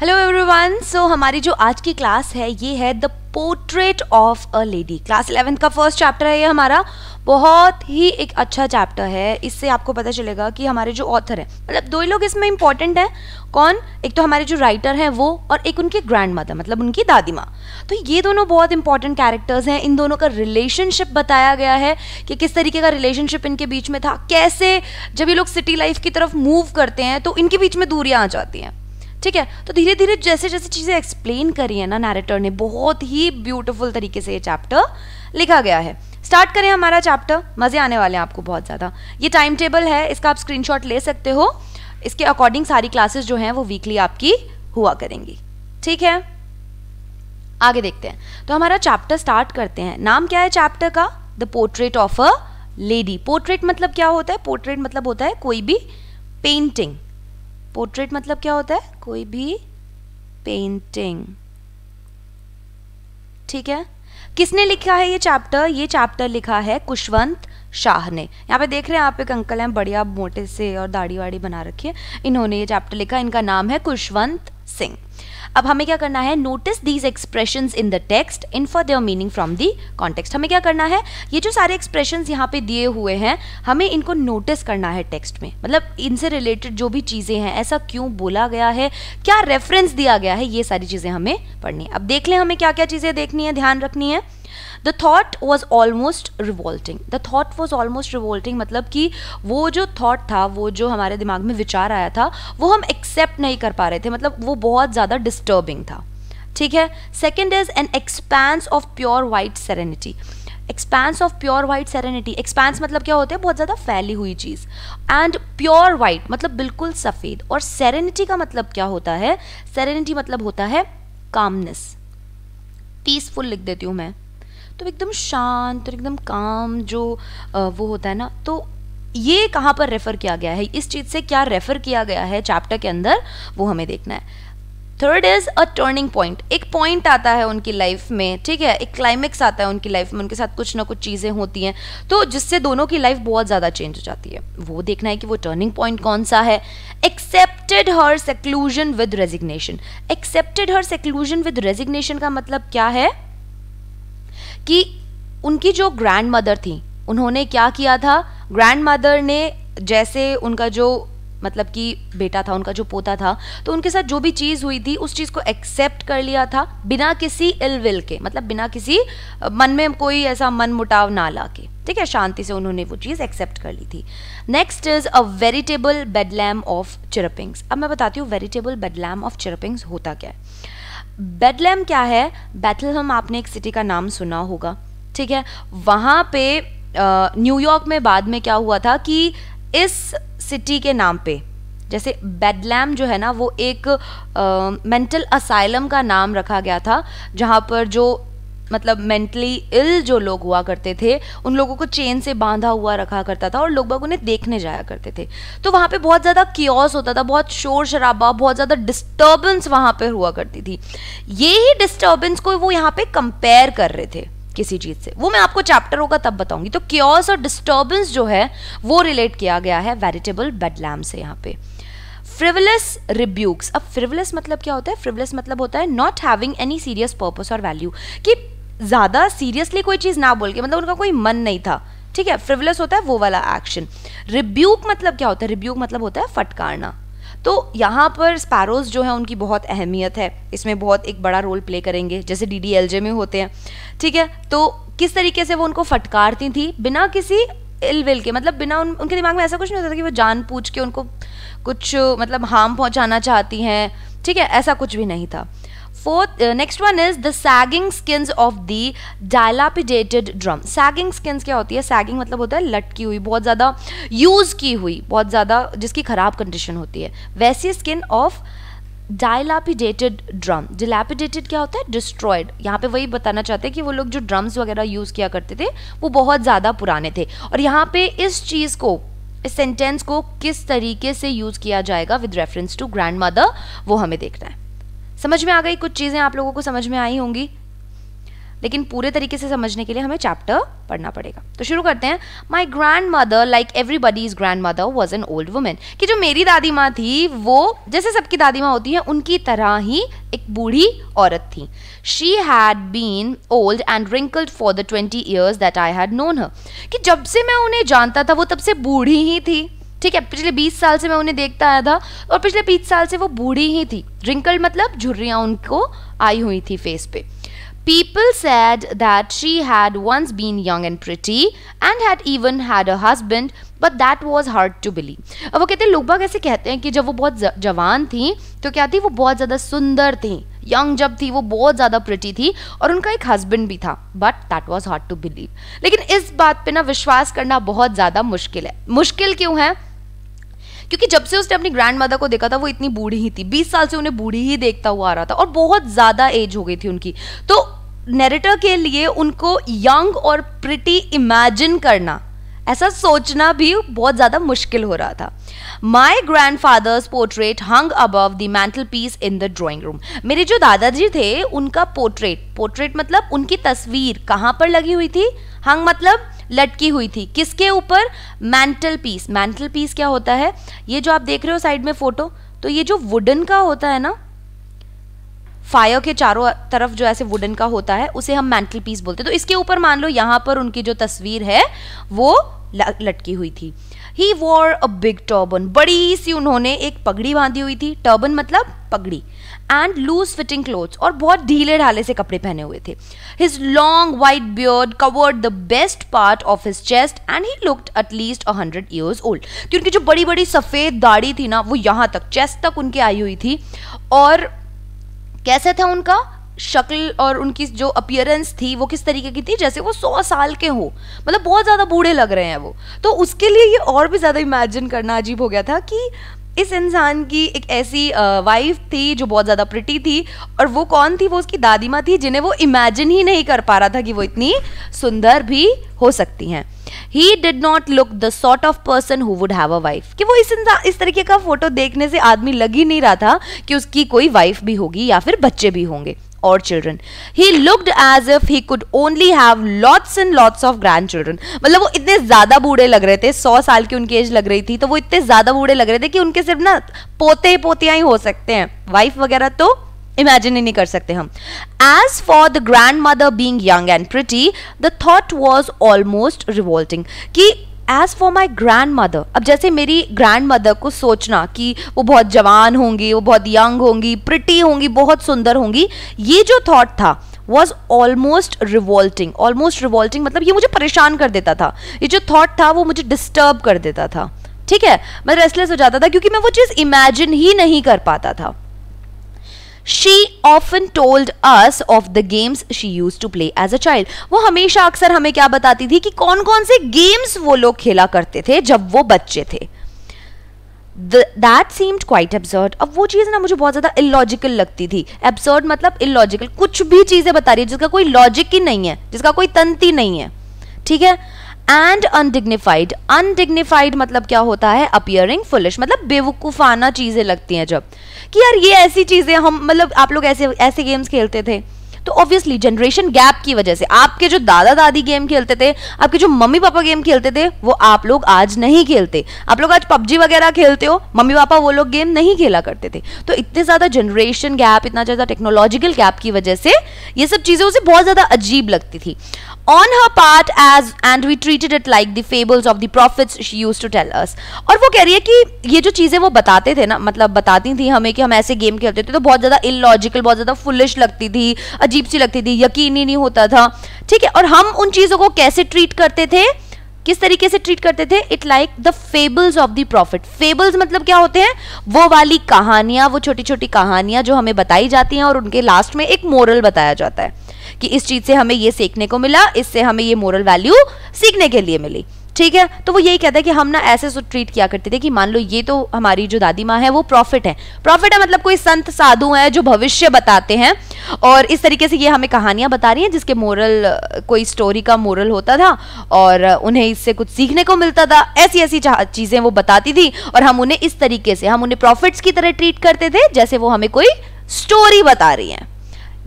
Hello everyone so हमारी जो आज की क्लास है ये है the portrait of a lady class eleventh का फर्स्ट चैप्टर है ये हमारा बहुत ही एक अच्छा चैप्टर है इससे आपको पता चलेगा कि हमारे जो ऑथर हैं मतलब दो ही लोग इसमें इंपॉर्टेंट हैं कौन एक तो हमारे जो राइटर हैं वो और एक उनकी ग्रैंड मदर मतलब उनकी दादी माँ तो ये दोनों बहुत इंपॉर्टेंट कैरेक्टर्स हैं इन दोनों का रिलेशनशिप बताया गया है कि किस तरीके का रिलेशनशिप इनके बीच में था कैसे जब ये लोग सिटी लाइफ की तरफ मूव करते हैं तो इनके बीच में दूरियाँ आ जाती हैं ठीक है तो धीरे धीरे जैसे जैसे चीज़ें एक्सप्लेन करी है ना नैरेटर ने बहुत ही ब्यूटिफुल तरीके से ये चैप्टर लिखा गया है स्टार्ट करें हमारा चैप्टर मज़े आने वाले हैं आपको बहुत ज़्यादा ये टाइम टेबल है इसका आप स्क्रीनशॉट ले सकते हो इसके अकॉर्डिंग सारी क्लासेस जो हैं वो वीकली आपकी हुआ करेंगी ठीक है आगे देखते हैं तो हमारा चैप्टर स्टार्ट करते हैं नाम क्या है चैप्टर का the portrait of a lady portrait मतलब क्या होता है पोर्ट्रेट मतलब होता है कोई भी पेंटिंग पोर्ट्रेट मतलब क्या होता है कोई भी पेंटिंग ठीक है किसने लिखा है ये चैप्टर ये चैप्टर लिखा है कुशवंत शाह ने यहाँ पे देख रहे हैं आप एक अंकल हैं बढ़िया मोटे से और दाढ़ी वाड़ी बना रखी है इन्होंने ये चैप्टर लिखा इनका नाम है कुशवंत सिंह अब हमें क्या करना है notice these expression in the text infer their meaning from the context हमें क्या करना है ये जो सारे एक्सप्रेशन यहाँ पे दिए हुए हैं हमें इनको नोटिस करना है टेक्स्ट में मतलब इनसे रिलेटेड जो भी चीज़ें हैं ऐसा क्यों बोला गया है क्या रेफरेंस दिया गया है ये सारी चीज़ें हमें पढ़नी अब देख लें हमें क्या क्या चीज़ें देखनी है ध्यान रखनी है the thought was almost revolting the thought was almost revolting मतलब कि वो जो थाट था वो जो हमारे दिमाग में विचार आया था वो हम एक्सेप्ट नहीं कर पा रहे थे मतलब वो बहुत ज़्यादा डिस्टर्बिंग था ठीक है second is an expanse of pure white serenity expanse of pure white serenity expanse मतलब क्या होते हैं बहुत ज़्यादा फैली हुई चीज़ एंड प्योर वाइट मतलब बिल्कुल सफ़ेद और सेरेनिटी का मतलब क्या होता है सेरेनिटी मतलब होता है कामनेस पीसफुल लिख देती हूँ मैं तो एकदम शांत और एकदम काम जो वो होता है ना तो ये कहाँ पर रेफर किया गया है इस चीज़ से क्या रेफर किया गया है चैप्टर के अंदर वो हमें देखना है third is a turning point एक पॉइंट आता है उनकी लाइफ में ठीक है एक क्लाइमेक्स आता है उनकी लाइफ में उनके साथ कुछ ना कुछ चीज़ें होती हैं तो जिससे दोनों की लाइफ बहुत ज़्यादा चेंज हो जाती है वो देखना है कि वो टर्निंग पॉइंट कौन सा है accepted her seclusion with resignation accepted her seclusion with resignation का मतलब क्या है कि उनकी जो ग्रैंड मदर थी उन्होंने क्या किया था ग्रैंड मदर ने जैसे उनका जो मतलब कि बेटा था उनका जो पोता था तो उनके साथ जो भी चीज़ हुई थी उस चीज़ को एक्सेप्ट कर लिया था बिना किसी इल विल के मतलब बिना किसी मन में कोई ऐसा मन मुटाव ना ला के ठीक है शांति से उन्होंने वो चीज़ एक्सेप्ट कर ली थी next is a veritable bedlam of chirpings अब मैं बताती हूँ वेरिटेबल बेडलैम ऑफ चिरपिंग्स होता क्या है बेडलम क्या है बैथलहम आपने एक सिटी का नाम सुना होगा ठीक है वहाँ पे न्यूयॉर्क में बाद में क्या हुआ था कि इस सिटी के नाम पे जैसे बेडलैम जो है ना वो एक मेंटल असाइलम का नाम रखा गया था जहाँ पर जो मतलब मेंटली इल जो लोग हुआ करते थे उन लोगों को चेन से बांधा हुआ रखा करता था और लोग बाग उन्हें देखने जाया करते थे तो वहाँ पे बहुत ज़्यादा क्योस होता था बहुत शोर शराबा बहुत ज़्यादा डिस्टर्बेंस वहाँ पे हुआ करती थी ये ही डिस्टर्बेंस को वो यहाँ पे कंपेयर कर रहे थे किसी चीज़ से वो मैं आपको चैप्टर होगा तब बताऊंगी तो क्योस और डिस्टर्बेंस जो है वो रिलेट किया गया है वेरिटेबल बेडलैम से यहाँ पे फ्रिवलेस रिब्यूक्स अब फ्रिवलेस मतलब क्या होता है फ्रिवलेस मतलब होता है not having any serious purpose और वैल्यू कि ज़्यादा सीरियसली कोई चीज़ ना बोल के मतलब उनका कोई मन नहीं था ठीक है फ्रिवलेस होता है वो वाला एक्शन रिब्यूक मतलब क्या होता है रिब्यूक मतलब होता है फटकारना तो यहाँ पर स्पैरोज जो है उनकी बहुत अहमियत है इसमें बहुत एक बड़ा रोल प्ले करेंगे जैसे डी डी एल जे में होते हैं ठीक है तो किस तरीके से वो उनको फटकारती थी बिना किसी इल विल के मतलब बिना उन, उनके दिमाग में ऐसा कुछ नहीं होता था कि वो जान पूछ के उनको कुछ मतलब हार्म पहुँचाना चाहती हैं ठीक है ऐसा कुछ भी नहीं था fourth next one is the sagging sagging of the dilapidated drum sagging sagging क्या होती है सैगिंग मतलब होता है लटकी हुई बहुत ज़्यादा यूज की हुई बहुत ज़्यादा जिसकी ख़राब कंडीशन होती है वैसी skin of dilapidated drum dilapidated क्या होता है डिस्ट्रॉयड यहाँ पे वही बताना चाहते हैं कि वो लोग जो ड्रम्स वगैरह यूज़ किया करते थे वो बहुत ज़्यादा पुराने थे और यहाँ पे इस चीज़ को इस सेंटेंस को किस तरीके से यूज़ किया जाएगा with reference to grandmother वो हमें देखना है समझ में आ गई कुछ चीज़ें आप लोगों को समझ में आई होंगी लेकिन पूरे तरीके से समझने के लिए हमें चैप्टर पढ़ना पड़ेगा तो शुरू करते हैं my grandmother like everybody is grandmother was an old woman कि जो मेरी दादी माँ थी वो जैसे सबकी दादी माँ होती है उनकी तरह ही एक बूढ़ी औरत थी she had been old and wrinkled for the twenty years that I had known her कि जब से मैं उन्हें जानता था वो तब से बूढ़ी ही थी ठीक है पिछले बीस साल से मैं उन्हें देखता आया था और पिछले बीस साल से वो बूढ़ी ही थी रिंकल मतलब झुर्रियाँ उनको आई हुई थी फेस पे people said that she had once been young and pretty and had even had a husband, but that was hard to believe अब वो कहते हैं लोग बाग ऐसे कहते हैं कि जब वो बहुत जवान थी तो क्या थी वो बहुत ज़्यादा सुंदर थी यंग जब थी वो बहुत ज़्यादा प्रिटी थी और उनका एक हस्बैंड भी था but that was hard to believe लेकिन इस बात पे ना विश्वास करना बहुत ज़्यादा मुश्किल है मुश्किल क्यों है क्योंकि जब से उसने अपनी ग्रैंड मदर को देखा था वो इतनी बूढ़ी ही थी बीस साल से उन्हें बूढ़ी ही देखता हुआ आ रहा था और बहुत ज़्यादा एज हो गई थी उनकी तो नेरेटर के लिए उनको यंग और प्रिटी इमेजिन करना ऐसा सोचना भी बहुत ज़्यादा मुश्किल हो रहा था my grandfather's portrait hung above the mantelpiece in the drawing room मेरे जो दादाजी थे उनका पोर्ट्रेट पोर्ट्रेट मतलब उनकी तस्वीर कहाँ पर लगी हुई थी हंग मतलब लटकी हुई थी किसके ऊपर मैंटल पीस मैंटल पीस क्या होता है ये जो आप देख रहे हो साइड में फोटो तो ये जो वुडन का होता है ना फायर के चारों तरफ जो ऐसे वुडन का होता है उसे हम मैंटल पीस बोलते हैं तो इसके ऊपर मान लो यहाँ पर उनकी जो तस्वीर है वो लटकी हुई थी he wore a big turban बड़ी सी उन्होंने एक पगड़ी बांधी हुई थी टर्बन मतलब पगड़ी एंड लूज फिटिंग क्लोथ्स और बहुत ढीले ढाले से कपड़े पहने हुए थे his long white beard covered the best part of his chest and he looked at least a hundred years old कि उनकी जो बड़ी बड़ी सफ़ेद दाढ़ी थी ना वो यहाँ तक चेस्ट तक उनकी आई हुई थी और कैसे था उनका शक्ल और उनकी जो अपियरेंस थी वो किस तरीके की थी जैसे वो सौ साल के हो मतलब बहुत ज़्यादा बूढ़े लग रहे हैं वो तो उसके लिए ये और भी ज़्यादा इमेजिन करना अजीब हो गया था कि इस इंसान की एक ऐसी वाइफ थी जो बहुत ज़्यादा प्रिटी थी और वो कौन थी वो उसकी दादी माँ थी जिन्हें वो इमेजिन ही नहीं कर पा रहा था कि वो इतनी सुंदर भी हो सकती हैं he did not look the sort of person who would have a wife कि वो इस इंसान इस तरीके का फोटो देखने से आदमी लग ही नहीं रहा था कि उसकी कोई वाइफ भी होगी या फिर बच्चे भी होंगे children he looked as if he could only have lots and lots of grandchildren मतलब वो इतने ज़्यादा बूढ़े लग रहे थे सौ साल की उनकी एज लग रही थी तो वो इतने ज़्यादा बूढ़े लग रहे थे कि उनके सिर्फ ना पोते पोतियां ही हो सकते हैं वाइफ वगैरह तो इमेजिन ही नहीं कर सकते हम as for the grandmother being young and pretty the thought was almost revolting कि as for my grandmother अब जैसे मेरी ग्रैंड मदर को सोचना कि वो बहुत जवान होंगी वो बहुत यंग होंगी प्रिटी होंगी बहुत सुंदर होंगी ये जो थॉट था was almost revolting almost revolting मतलब ये मुझे परेशान कर देता था ये जो थॉट था वो मुझे डिस्टर्ब कर देता था ठीक है मैं रेस्टलेस हो जाता था क्योंकि मैं वो चीज़ इमेजिन ही नहीं कर पाता था she often told us of the games she used to play as a child. वो हमेशा अक्सर हमें क्या बताती थी कि कौन कौन से गेम्स वो लोग खेला करते थे जब वो बच्चे थे दैट सीम्ड क्वाइट एब्सर्ड अब वो चीज़ ना मुझे बहुत ज़्यादा इलॉजिकल लगती थी एब्सर्ड मतलब इलॉजिकल कुछ भी चीज़ें बता रही है जिसका कोई लॉजिक ही नहीं है जिसका कोई तंती नहीं है ठीक है एंड अनडिग्निफाइड अनडिग्निफाइड मतलब क्या होता है अपियरिंग फुलिश मतलब बेवकूफ़ाना चीज़ें लगती हैं जब कि यार ये ऐसी चीज़ें हम मतलब आप लोग ऐसे ऐसे गेम्स खेलते थे तो ऑब्वियसली जनरेशन गैप की वजह से आपके जो दादा दादी गेम खेलते थे आपके जो मम्मी पापा गेम खेलते थे वो आप लोग आज नहीं खेलते आप लोग आज पबजी वगैरह खेलते हो मम्मी पापा वो लोग गेम नहीं खेला करते थे तो इतने ज़्यादा जनरेशन गैप इतना ज़्यादा टेक्नोलॉजिकल गैप की वजह से ये सब चीज़ें उसे बहुत ज़्यादा अजीब लगती थी on her part as and we treated it like the fables of the prophets she used to tell us और वो कह रही है कि ये जो चीज़ें वो बताते थे ना मतलब बताती थी हमें कि हम ऐसे गेम खेलते थे तो बहुत ज़्यादा इलॉजिकल बहुत ज़्यादा फुलिश लगती थी अजीब सी लगती थी यकीन ही नहीं होता था ठीक है और हम उन चीज़ों को कैसे ट्रीट करते थे किस तरीके से ट्रीट करते थे it like the fables of the prophet fables मतलब क्या होते हैं वो वाली कहानियां वो छोटी छोटी कहानियां जो हमें बताई जाती हैं और उनके लास्ट में एक मोरल बताया जाता है कि इस चीज़ से हमें ये सीखने को मिला इससे हमें ये मोरल वैल्यू सीखने के लिए मिली ठीक है तो वो यही कहता है कि हम ना ऐसे सो ट्रीट किया करते थे कि मान लो ये तो हमारी जो दादी माँ है वो प्रॉफिट है प्रॉफिट है मतलब कोई संत साधु है जो भविष्य बताते हैं और इस तरीके से ये हमें कहानियां बता रही हैं जिसके मोरल कोई स्टोरी का मोरल होता था और उन्हें इससे कुछ सीखने को मिलता था ऐसी ऐसी चीज़ें वो बताती थी और हम उन्हें इस तरीके से हम उन्हें प्रॉफिट्स की तरह ट्रीट करते थे जैसे वो हमें कोई स्टोरी बता रही है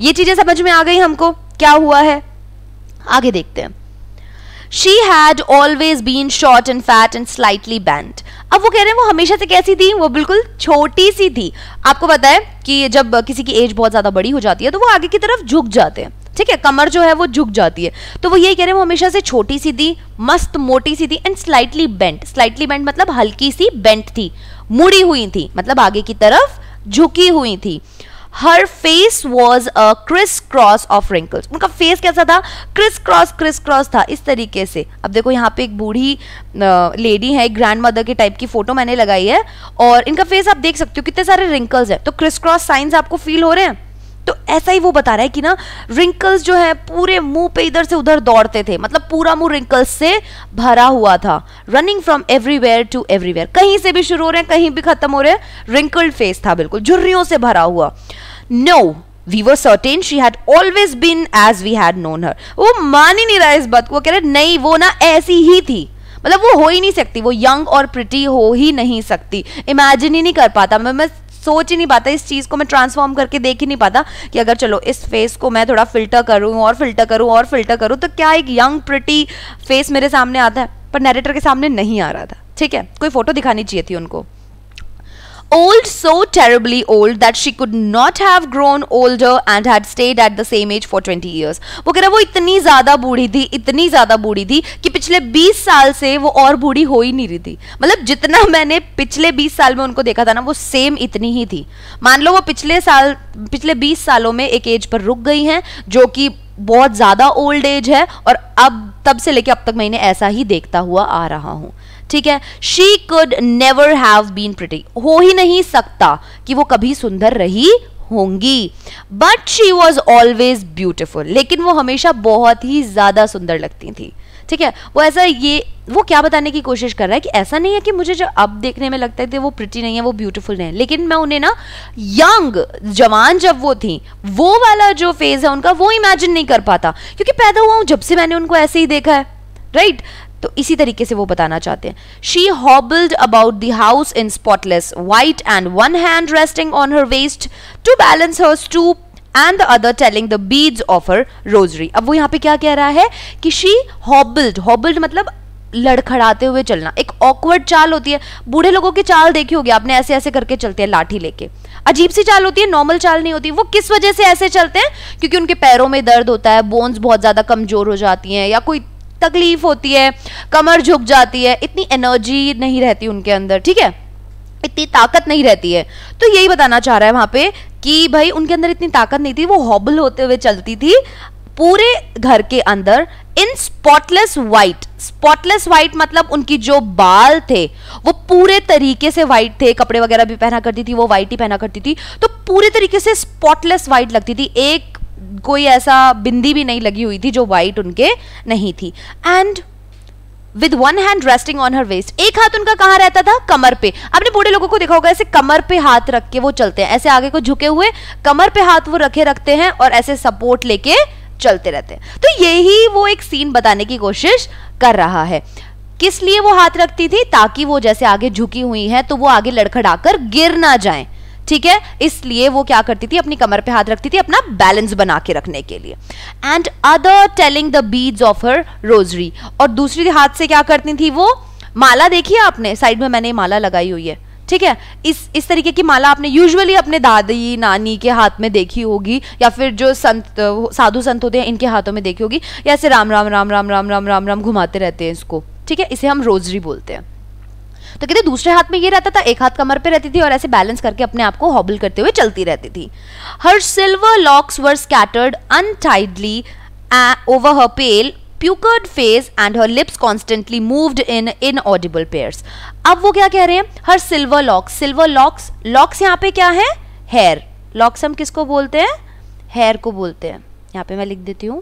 ये चीज़ें समझ में आ गई हमको क्या हुआ है आगे देखते हैं she had always been short and fat and slightly bent अब वो कह रहे हैं वो हमेशा से कैसी थी वो बिल्कुल छोटी सी थी आपको पता है कि जब किसी की एज बहुत ज़्यादा बड़ी हो जाती है तो वो आगे की तरफ झुक जाते हैं ठीक है कमर जो है वो झुक जाती है तो वो यही कह रहे हैं वो हमेशा से छोटी सी थी मस्त मोटी सी थी and slightly bent slightly bent मतलब हल्की सी बेंट थी मुड़ी हुई थी मतलब आगे की तरफ झुकी हुई थी her face was a crisscross of wrinkles उनका फेस कैसा था क्रिस क्रॉस क्रिस क्रॉस था इस तरीके से अब देखो यहाँ पे एक बूढ़ी लेडी है ग्रैंड मदर के टाइप की फोटो मैंने लगाई है और इनका फेस आप देख सकते हो कितने सारे रिंकल्स है तो क्रिस क्रॉस साइंस आपको फील हो रहे हैं तो ऐसा ही वो बता रहा है कि ना रिंकल्स जो है पूरे मुंह पे इधर से उधर दौड़ते थे मतलब पूरा मुंह रिंकल्स से भरा हुआ था running from everywhere to everywhere कहीं से भी शुरू हो रहे हैं कहीं भी खत्म हो रहे हैं रिंकल्ड फेस था बिल्कुल झुर्रियों से भरा हुआ no we were certain she had always been as we had known her वो मान ही नहीं रहा इस बात को कह रहे नहीं वो ना ऐसी ही थी मतलब वो हो ही नहीं सकती वो यंग और प्रिटी हो ही नहीं सकती इमेजिन ही नहीं कर पाता मैं मैं सोच ही नहीं पाता इस चीज़ को मैं ट्रांसफॉर्म करके देख ही नहीं पाता कि अगर चलो इस फेस को मैं थोड़ा फिल्टर करूँ और फिल्टर करूँ और फिल्टर करूँ तो क्या एक यंग प्रिटी फेस मेरे सामने आता है पर नैरेटर के सामने नहीं आ रहा था ठीक है कोई फोटो दिखानी चाहिए थी उनको old, so terribly old that she could not have grown older and had stayed at the same age for 20 years. वो कह रहा वो इतनी ज़्यादा बूढ़ी थी इतनी ज़्यादा बूढ़ी थी कि पिछले 20 साल से वो और बूढ़ी हो ही नहीं रही थी मतलब जितना मैंने पिछले 20 साल में उनको देखा था ना वो सेम इतनी ही थी मान लो वो पिछले साल पिछले 20 सालों में एक एज पर रुक गई हैं जो कि बहुत ज़्यादा ओल्ड एज है और अब तब से लेके अब तक मैंने ऐसा ही देखता हुआ आ रहा हूँ ठीक है she could never have been pretty हो ही नहीं सकता कि वो कभी सुंदर रही होंगी but she was always beautiful लेकिन वो हमेशा बहुत ही ज़्यादा सुंदर लगती थी ठीक है वो ऐसा ये वो क्या बताने की कोशिश कर रहा है कि ऐसा नहीं है कि मुझे जो अब देखने में लगता है वो प्रिटी नहीं है वो ब्यूटीफुल नहीं है लेकिन मैं उन्हें ना यंग जवान जब वो थी वो वाला जो फेज़ है उनका वो इमेजिन नहीं कर पाता क्योंकि पैदा हुआ हूं जब से मैंने उनको ऐसे ही देखा है राइट right? तो इसी तरीके से वो बताना चाहते हैं she hobbled about the house in spotless white and one hand resting on her waist to balance her stoop and the other telling the beads of her rosary अब वो यहाँ पे क्या कह रहा है कि शी हॉबल्ड हॉबल्ड मतलब लड़खड़ाते हुए चलना एक ऑकवर्ड चाल होती है बूढ़े लोगों की चाल देखी होगी आपने ऐसे ऐसे करके चलते हैं लाठी लेके अजीब सी चाल होती है नॉर्मल चाल नहीं होती वो किस वजह से ऐसे चलते हैं क्योंकि उनके पैरों में दर्द होता है बोन्स बहुत ज़्यादा कमज़ोर हो जाती हैं या कोई तकलीफ होती है कमर झुक जाती है इतनी एनर्जी नहीं रहती उनके अंदर ठीक है इतनी ताकत नहीं रहती है तो यही बताना चाह रहा है वहां पे कि भाई उनके अंदर इतनी ताकत नहीं थी वो हॉबल होते हुए चलती थी पूरे घर के अंदर in spotless white spotless white मतलब उनकी जो बाल थे वो पूरे तरीके से वाइट थे कपड़े वगैरह भी पहना करती थी वो वाइट ही पहना करती थी तो पूरे तरीके से स्पॉटलेस वाइट लगती थी एक कोई ऐसा बिंदी भी नहीं लगी हुई थी जो वाइट उनके नहीं थी and with one hand resting on her waist एक हाथ उनका कहाँ रहता था कमर पे आपने बूढ़े लोगों को देखा होगा ऐसे कमर पे हाथ रख के वो चलते हैं ऐसे आगे को झुके हुए कमर पे हाथ वो रखे रखते हैं और ऐसे सपोर्ट लेके चलते रहते हैं तो यही वो एक सीन बताने की कोशिश कर रहा है किस लिए वो हाथ रखती थी ताकि वो जैसे आगे झुकी हुई है तो वो आगे लड़खड़ा गिर ना जाए ठीक है इसलिए वो क्या करती थी अपनी कमर पे हाथ रखती थी अपना बैलेंस बना के रखने के लिए and other telling the beads of her rosary और दूसरी हाथ से क्या करती थी वो माला देखी आपने साइड में मैंने माला लगाई हुई है ठीक है इस इस तरीके की माला आपने यूजुअली अपने दादी नानी के हाथ में देखी होगी या फिर जो संत साधु संत होते हैं इनके हाथों में देखी होगी या ऐसे राम राम राम राम राम राम राम राम घुमाते रहते हैं इसको ठीक है इसे हम रोजरी बोलते हैं तो कहते दूसरे हाथ में ये रहता था एक हाथ कमर पे रहती थी और ऐसे बैलेंस करके अपने आप को हॉबल करते हुए चलती रहती थी her silver locks were scattered untidily over her pale face and her lips constantly constantly in inaudible prayers अब वो क्या कह रहे हैं her silver locks silver locks locks यहाँ पे क्या है हेयर लॉक्स हम किसको बोलते हैं हेयर को बोलते हैं यहाँ पे मैं लिख देती हूँ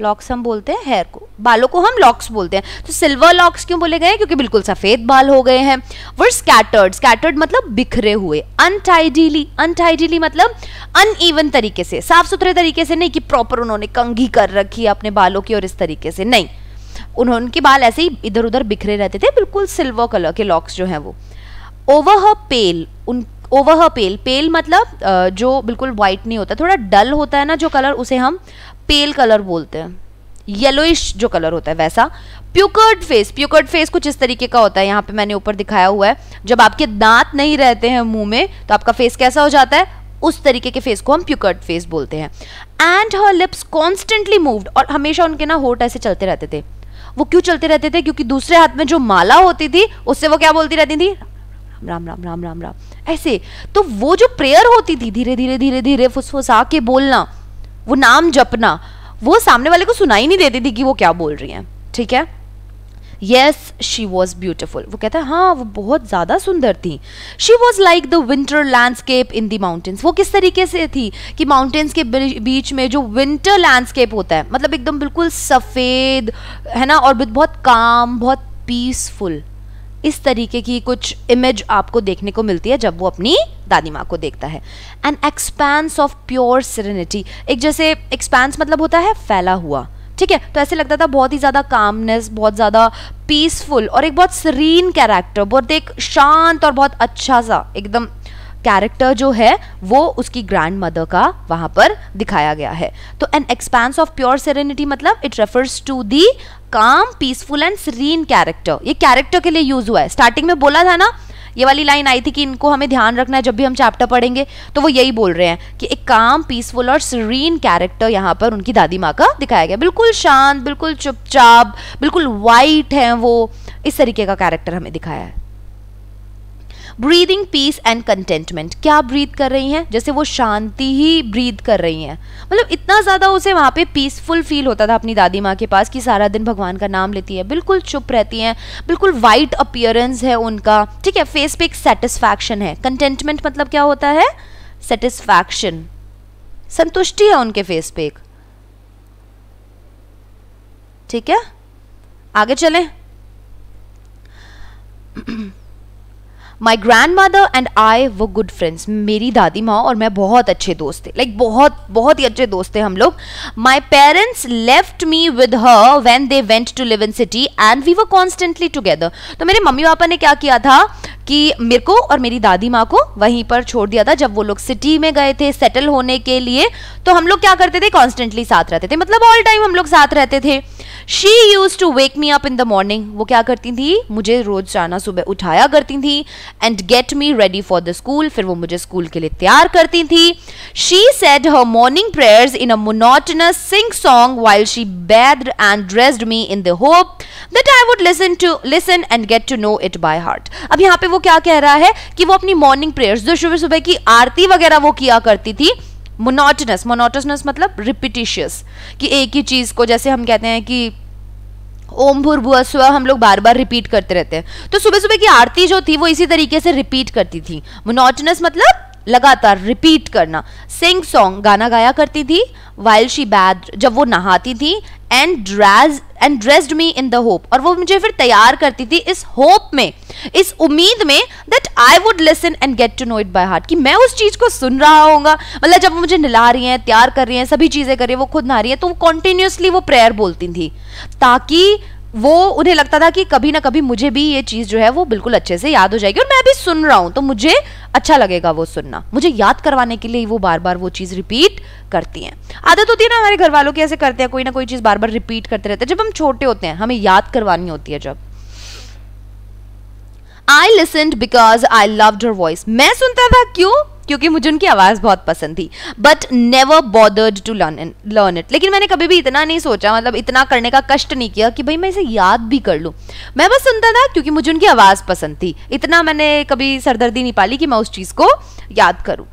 लॉक्स हम बोलते हैं हेयर को बालों को हम लॉक्स बोलते हैं तो सिल्वर लॉक्स क्यों बोले गए क्योंकि बिल्कुल सफ़ेद बाल हो गए हैं वर स्कैटर्ड स्कैटर्ड मतलब बिखरे हुए अनटाइडीली अनटाइडीली मतलब अनईवन तरीके से साफ सुथरे तरीके से नहीं कि प्रॉपर उन्होंने कंघी कर रखी है अपने बालों की और इस तरीके से नहीं उन्होंने बाल ऐसे ही इधर उधर बिखरे रहते थे बिल्कुल सिल्वर कलर के लॉक्स जो हैं वो ओवर पेल उन ओवर पेल पेल मतलब जो बिल्कुल व्हाइट नहीं होता थोड़ा डल होता है ना जो कलर उसे हम पेल कलर बोलते हैं येलोइश जो कलर होता है वैसा प्यूकर्ड फेस प्यूकर्ड फेस कुछ इस तरीके का होता है यहाँ पे मैंने ऊपर दिखाया हुआ है जब आपके दांत नहीं रहते हैं मुंह में तो आपका फेस कैसा हो जाता है उस तरीके के फेस को हम प्यूकर्ड फेस बोलते हैं and her lips constantly moved और हमेशा उनके ना होट ऐसे चलते रहते थे वो क्यों चलते रहते थे क्योंकि दूसरे हाथ में जो माला होती थी उससे वो क्या बोलती रहती थी राम राम राम राम राम ऐसे तो वो जो प्रेयर होती थी धीरे धीरे धीरे धीरे फुसफुसा के बोलना वो नाम जपना वो सामने वाले को सुनाई नहीं देती थी कि वो क्या बोल रही हैं ठीक है येस शी वॉज ब्यूटिफुल वो कहता है हाँ वो बहुत ज़्यादा सुंदर थी she was like the winter landscape in the mountains वो किस तरीके से थी कि माउंटेन्स के बीच में जो विंटर लैंडस्केप होता है मतलब एकदम बिल्कुल सफ़ेद है ना और बहुत काम बहुत पीसफुल इस तरीके की कुछ इमेज आपको देखने को मिलती है जब वो अपनी दादी माँ को देखता है an expanse of pure serenity एक जैसे एक्सपैंस मतलब होता है फैला हुआ ठीक है तो ऐसे लगता था बहुत ही ज़्यादा कामनेस बहुत ज़्यादा पीसफुल और एक बहुत सरीन कैरेक्टर बहुत एक शांत और बहुत अच्छा सा एकदम कैरेक्टर जो है वो उसकी ग्रैंड मदर का वहाँ पर दिखाया गया है तो an expanse of pure serenity मतलब it refers to the calm peaceful and serene character ये कैरेक्टर के लिए यूज हुआ है स्टार्टिंग में बोला था ना ये वाली लाइन आई थी कि इनको हमें ध्यान रखना है जब भी हम चैप्टर पढ़ेंगे तो वो यही बोल रहे हैं कि एक काम पीसफुल और सरीन कैरेक्टर यहाँ पर उनकी दादी माँ का दिखाया गया बिल्कुल शांत बिल्कुल चुपचाप बिल्कुल वाइट है वो इस तरीके का कैरेक्टर हमें दिखाया है ब्रीदिंग पीस एंड कंटेंटमेंट क्या ब्रीद कर रही हैं जैसे वो शांति ही ब्रीद कर रही हैं मतलब इतना ज़्यादा उसे वहाँ पे पीसफुल फील होता था अपनी दादी माँ के पास कि सारा दिन भगवान का नाम लेती है बिल्कुल चुप रहती हैं बिल्कुल वाइट अपियरेंस है उनका ठीक है फेस पे एक सेटिस्फैक्शन है कंटेंटमेंट मतलब क्या होता है सेटिस्फैक्शन संतुष्टि है उनके फेस पे एक ठीक है आगे चलें my grandmother and I were good friends मेरी दादी माँ और मैं बहुत अच्छे दोस्त थे लाइक like, बहुत बहुत ही अच्छे दोस्त थे हम लोग my parents left me with her when they went to live in city and we were constantly together तो मेरे मम्मी पापा ने क्या किया था कि मेरे को और मेरी दादी माँ को वहीं पर छोड़ दिया था जब वो लोग सिटी में गए थे सेटल होने के लिए तो हम लोग क्या करते थे कॉन्स्टेंटली साथ रहते थे मतलब ऑल टाइम हम लोग साथ रहते थे she used to wake me up in the morning वो क्या करती थी मुझे रोज जाना सुबह उठाया करती थी and get me ready for the school फिर वो मुझे स्कूल के लिए तैयार करती थी she said her morning prayers in a monotonous sing song while she bathed and dressed me in the hope that I would listen to listen and get to know it by heart अब यहाँ पे वो क्या कह रहा है कि वो अपनी मॉर्निंग प्रेयर्स जो सुबह सुबह की आरती वगैरह वो किया करती थी मोनोटनस मोनोटनस मतलब रिपीटिशियस कि एक ही चीज़ को जैसे हम कहते हैं कि ओम भुआ स्व हम लोग बार बार रिपीट करते रहते हैं तो सुबह सुबह की आरती जो थी वो इसी तरीके से रिपीट करती थी मोनोटनस मतलब लगातार रिपीट करना सिंग सॉन्ग गाना गाया करती थी वाइल शी बैद जब वो नहाती थी and dressed and dressed me in the hope और वो मुझे फिर तैयार करती थी इस होप में इस उम्मीद में that I would listen and get to know it by heart कि मैं उस चीज को सुन रहा होगा मतलब जब वो मुझे नला रही हैं तैयार कर रही हैं सभी चीजें कर रही है वो खुद नहा रही है तो कॉन्टिन्यूसली वो प्रेयर बोलती थी ताकि वो उन्हें लगता था कि कभी ना कभी मुझे भी ये चीज़ जो है वो बिल्कुल अच्छे से याद हो जाएगी और मैं भी सुन रहा हूं तो मुझे अच्छा लगेगा वो सुनना मुझे याद करवाने के लिए वो बार बार वो चीज़ रिपीट करती हैं आदत होती है ना हमारे घर वालों की ऐसे करते हैं कोई ना कोई चीज़ बार बार रिपीट करते रहते हैं जब हम छोटे होते हैं हमें याद करवानी होती है जब I listen because I love her voice मैं सुनता था क्यों क्योंकि मुझे उनकी आवाज़ बहुत पसंद थी but never bothered to learn in learn it लेकिन मैंने कभी भी इतना नहीं सोचा मतलब इतना करने का कष्ट नहीं किया कि भाई मैं इसे याद भी कर लूँ मैं बस सुनता था क्योंकि मुझे उनकी आवाज़ पसंद थी इतना मैंने कभी सरदर्दी नहीं पाली कि मैं उस चीज़ को याद करूँ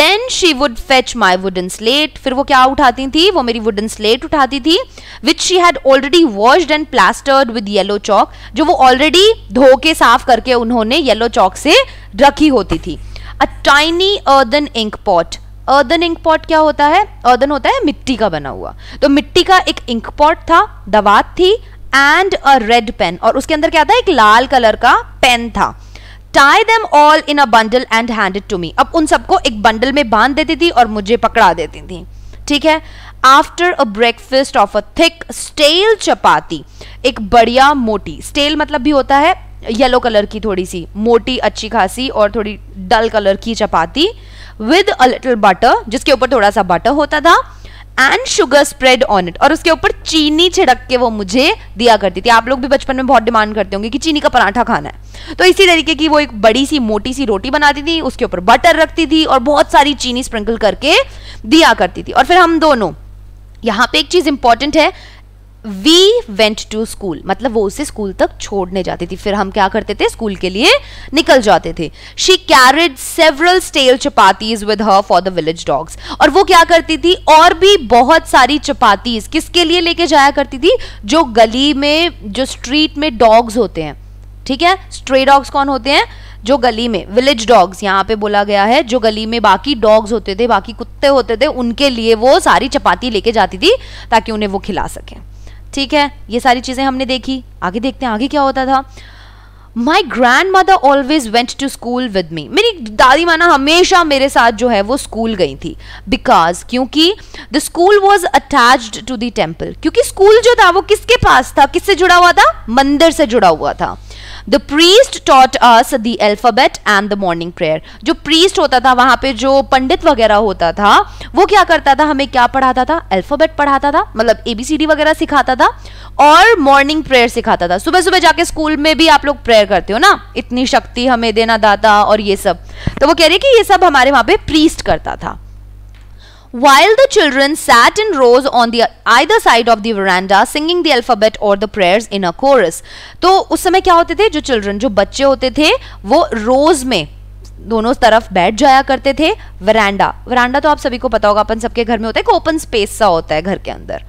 then she would fetch my wooden slate फिर वो क्या उठाती थी वो मेरी वुडन स्लेट उठाती थी which she had already washed and plastered with yellow chalk जो वो ऑलरेडी धो के साफ करके उन्होंने येलो चौक से रखी होती थी a tiny earthen ink pot earthen ink pot क्या होता है अर्दन होता है मिट्टी का बना हुआ तो मिट्टी का एक इंक पॉट था दवात थी एंड अ रेड पेन और उसके अंदर क्या था एक लाल कलर का पेन था tie them all in a bundle and it to me अब उन सबको एक बंडल में बांध देती थी और मुझे पकड़ा देती थी ठीक है after a breakfast of a thick stale chapati एक बढ़िया मोटी स्टेल मतलब भी होता है येलो कलर की थोड़ी सी मोटी अच्छी खासी और थोड़ी डल कलर की chapati with a little butter जिसके ऊपर थोड़ा सा बटर होता था and sugar spread on it और उसके ऊपर चीनी छिड़क के वो मुझे दिया करती थी आप लोग भी बचपन में बहुत डिमांड करते होंगे कि चीनी का पराठा खाना है तो इसी तरीके की वो एक बड़ी सी मोटी सी रोटी बनाती थी उसके ऊपर बटर रखती थी और बहुत सारी चीनी स्प्रिंकल करके दिया करती थी और फिर हम दोनों यहाँ पे एक चीज इंपॉर्टेंट है वी वेंट टू स्कूल मतलब वो उसे स्कूल तक छोड़ने जाती थी फिर हम क्या करते थे स्कूल के लिए निकल जाते थे she carried several stale chapatis with her for the village dogs और वो क्या करती थी और भी बहुत सारी चपातीज किसके लिए लेके जाया करती थी जो गली में जो स्ट्रीट में डॉग्स होते हैं ठीक है स्ट्रे डॉग्स कौन होते हैं जो गली में विलेज डॉग्स यहाँ पे बोला गया है जो गली में बाकी डॉग्स होते थे बाकी कुत्ते होते थे उनके लिए वो सारी चपाती लेके जाती थी ताकि उन्हें वो खिला सकें ठीक है ये सारी चीज़ें हमने देखी आगे देखते हैं आगे क्या होता था my grandmother always went to school with me मेरी दादी माना हमेशा मेरे साथ जो है वो स्कूल गई थी बिकॉज क्योंकि the school was attach to the temple क्योंकि स्कूल जो था वो किसके पास था किससे जुड़ा हुआ था मंदिर से जुड़ा हुआ था the priest taught us the alphabet and the morning prayer जो प्रीस्ट होता था वहां पे जो पंडित वगैरह होता था वो क्या करता था हमें क्या पढ़ाता था एल्फाबेट पढ़ाता था मतलब एबीसीडी वगैरह सिखाता था और मॉर्निंग प्रेयर सिखाता था सुबह सुबह जाके स्कूल में भी आप लोग प्रेयर करते हो ना इतनी शक्ति हमें देना दाता और ये सब तो वो कह रही कि ये सब हमारे वहां पे प्रीस्ट करता था while the children sat in rows on the either side of the veranda singing the alphabet or the prayers in a chorus to us samay kya hote the jo children jo bacche hote the wo rows mein दोनों तरफ बैठ जाया करते थे वरांडा वरांडा तो आप सभी को पता होगा अपन सबके घर में होता है एक ओपन स्पेस सा होता है घर के अंदर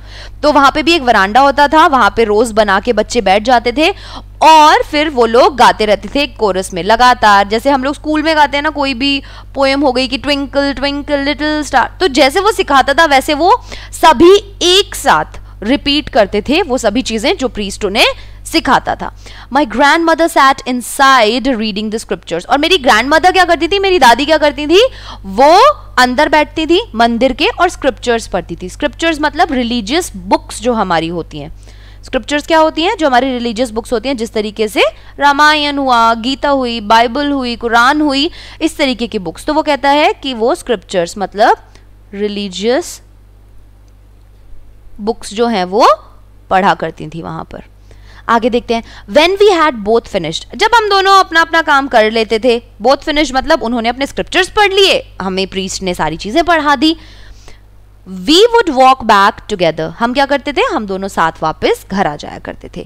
तो वहां पे भी एक वरांडा होता था वहां पे रोज बना के बच्चे बैठ जाते थे और फिर वो लोग गाते रहते थे कोरस में लगातार जैसे हम लोग स्कूल में गाते हैं ना कोई भी पोएम हो गई कि ट्विंकल ट्विंकल लिटिल स्टार तो जैसे वो सिखाता था वैसे वो सभी एक साथ रिपीट करते थे वो सभी चीजें जो प्रीस्ट उन्हें सिखाता था my grandmother sat inside reading the scriptures और मेरी ग्रैंड मदर क्या करती थी मेरी दादी क्या करती थी वो अंदर बैठती थी मंदिर के और स्क्रिप्चर्स पढ़ती थी स्क्रिप्चर्स मतलब रिलीजियस बुक्स जो हमारी होती हैं स्क्रिप्चर्स क्या होती हैं जो हमारी रिलीजियस बुक्स होती हैं जिस तरीके से रामायण हुआ गीता हुई बाइबल हुई कुरान हुई इस तरीके की बुक्स तो वो कहता है कि वो स्क्रिप्चर्स मतलब रिलीजियस बुक्स जो हैं वो पढ़ा करती थी वहां पर आगे देखते हैं when we had both finished जब हम दोनों अपना अपना काम कर लेते थे बोथ फिनिश्ड मतलब उन्होंने अपने स्क्रिप्चर्स पढ़ लिए हमें प्रीस्ट ने सारी चीज़ें पढ़ा दी we would walk back together हम क्या करते थे हम दोनों साथ वापस घर आ जाया करते थे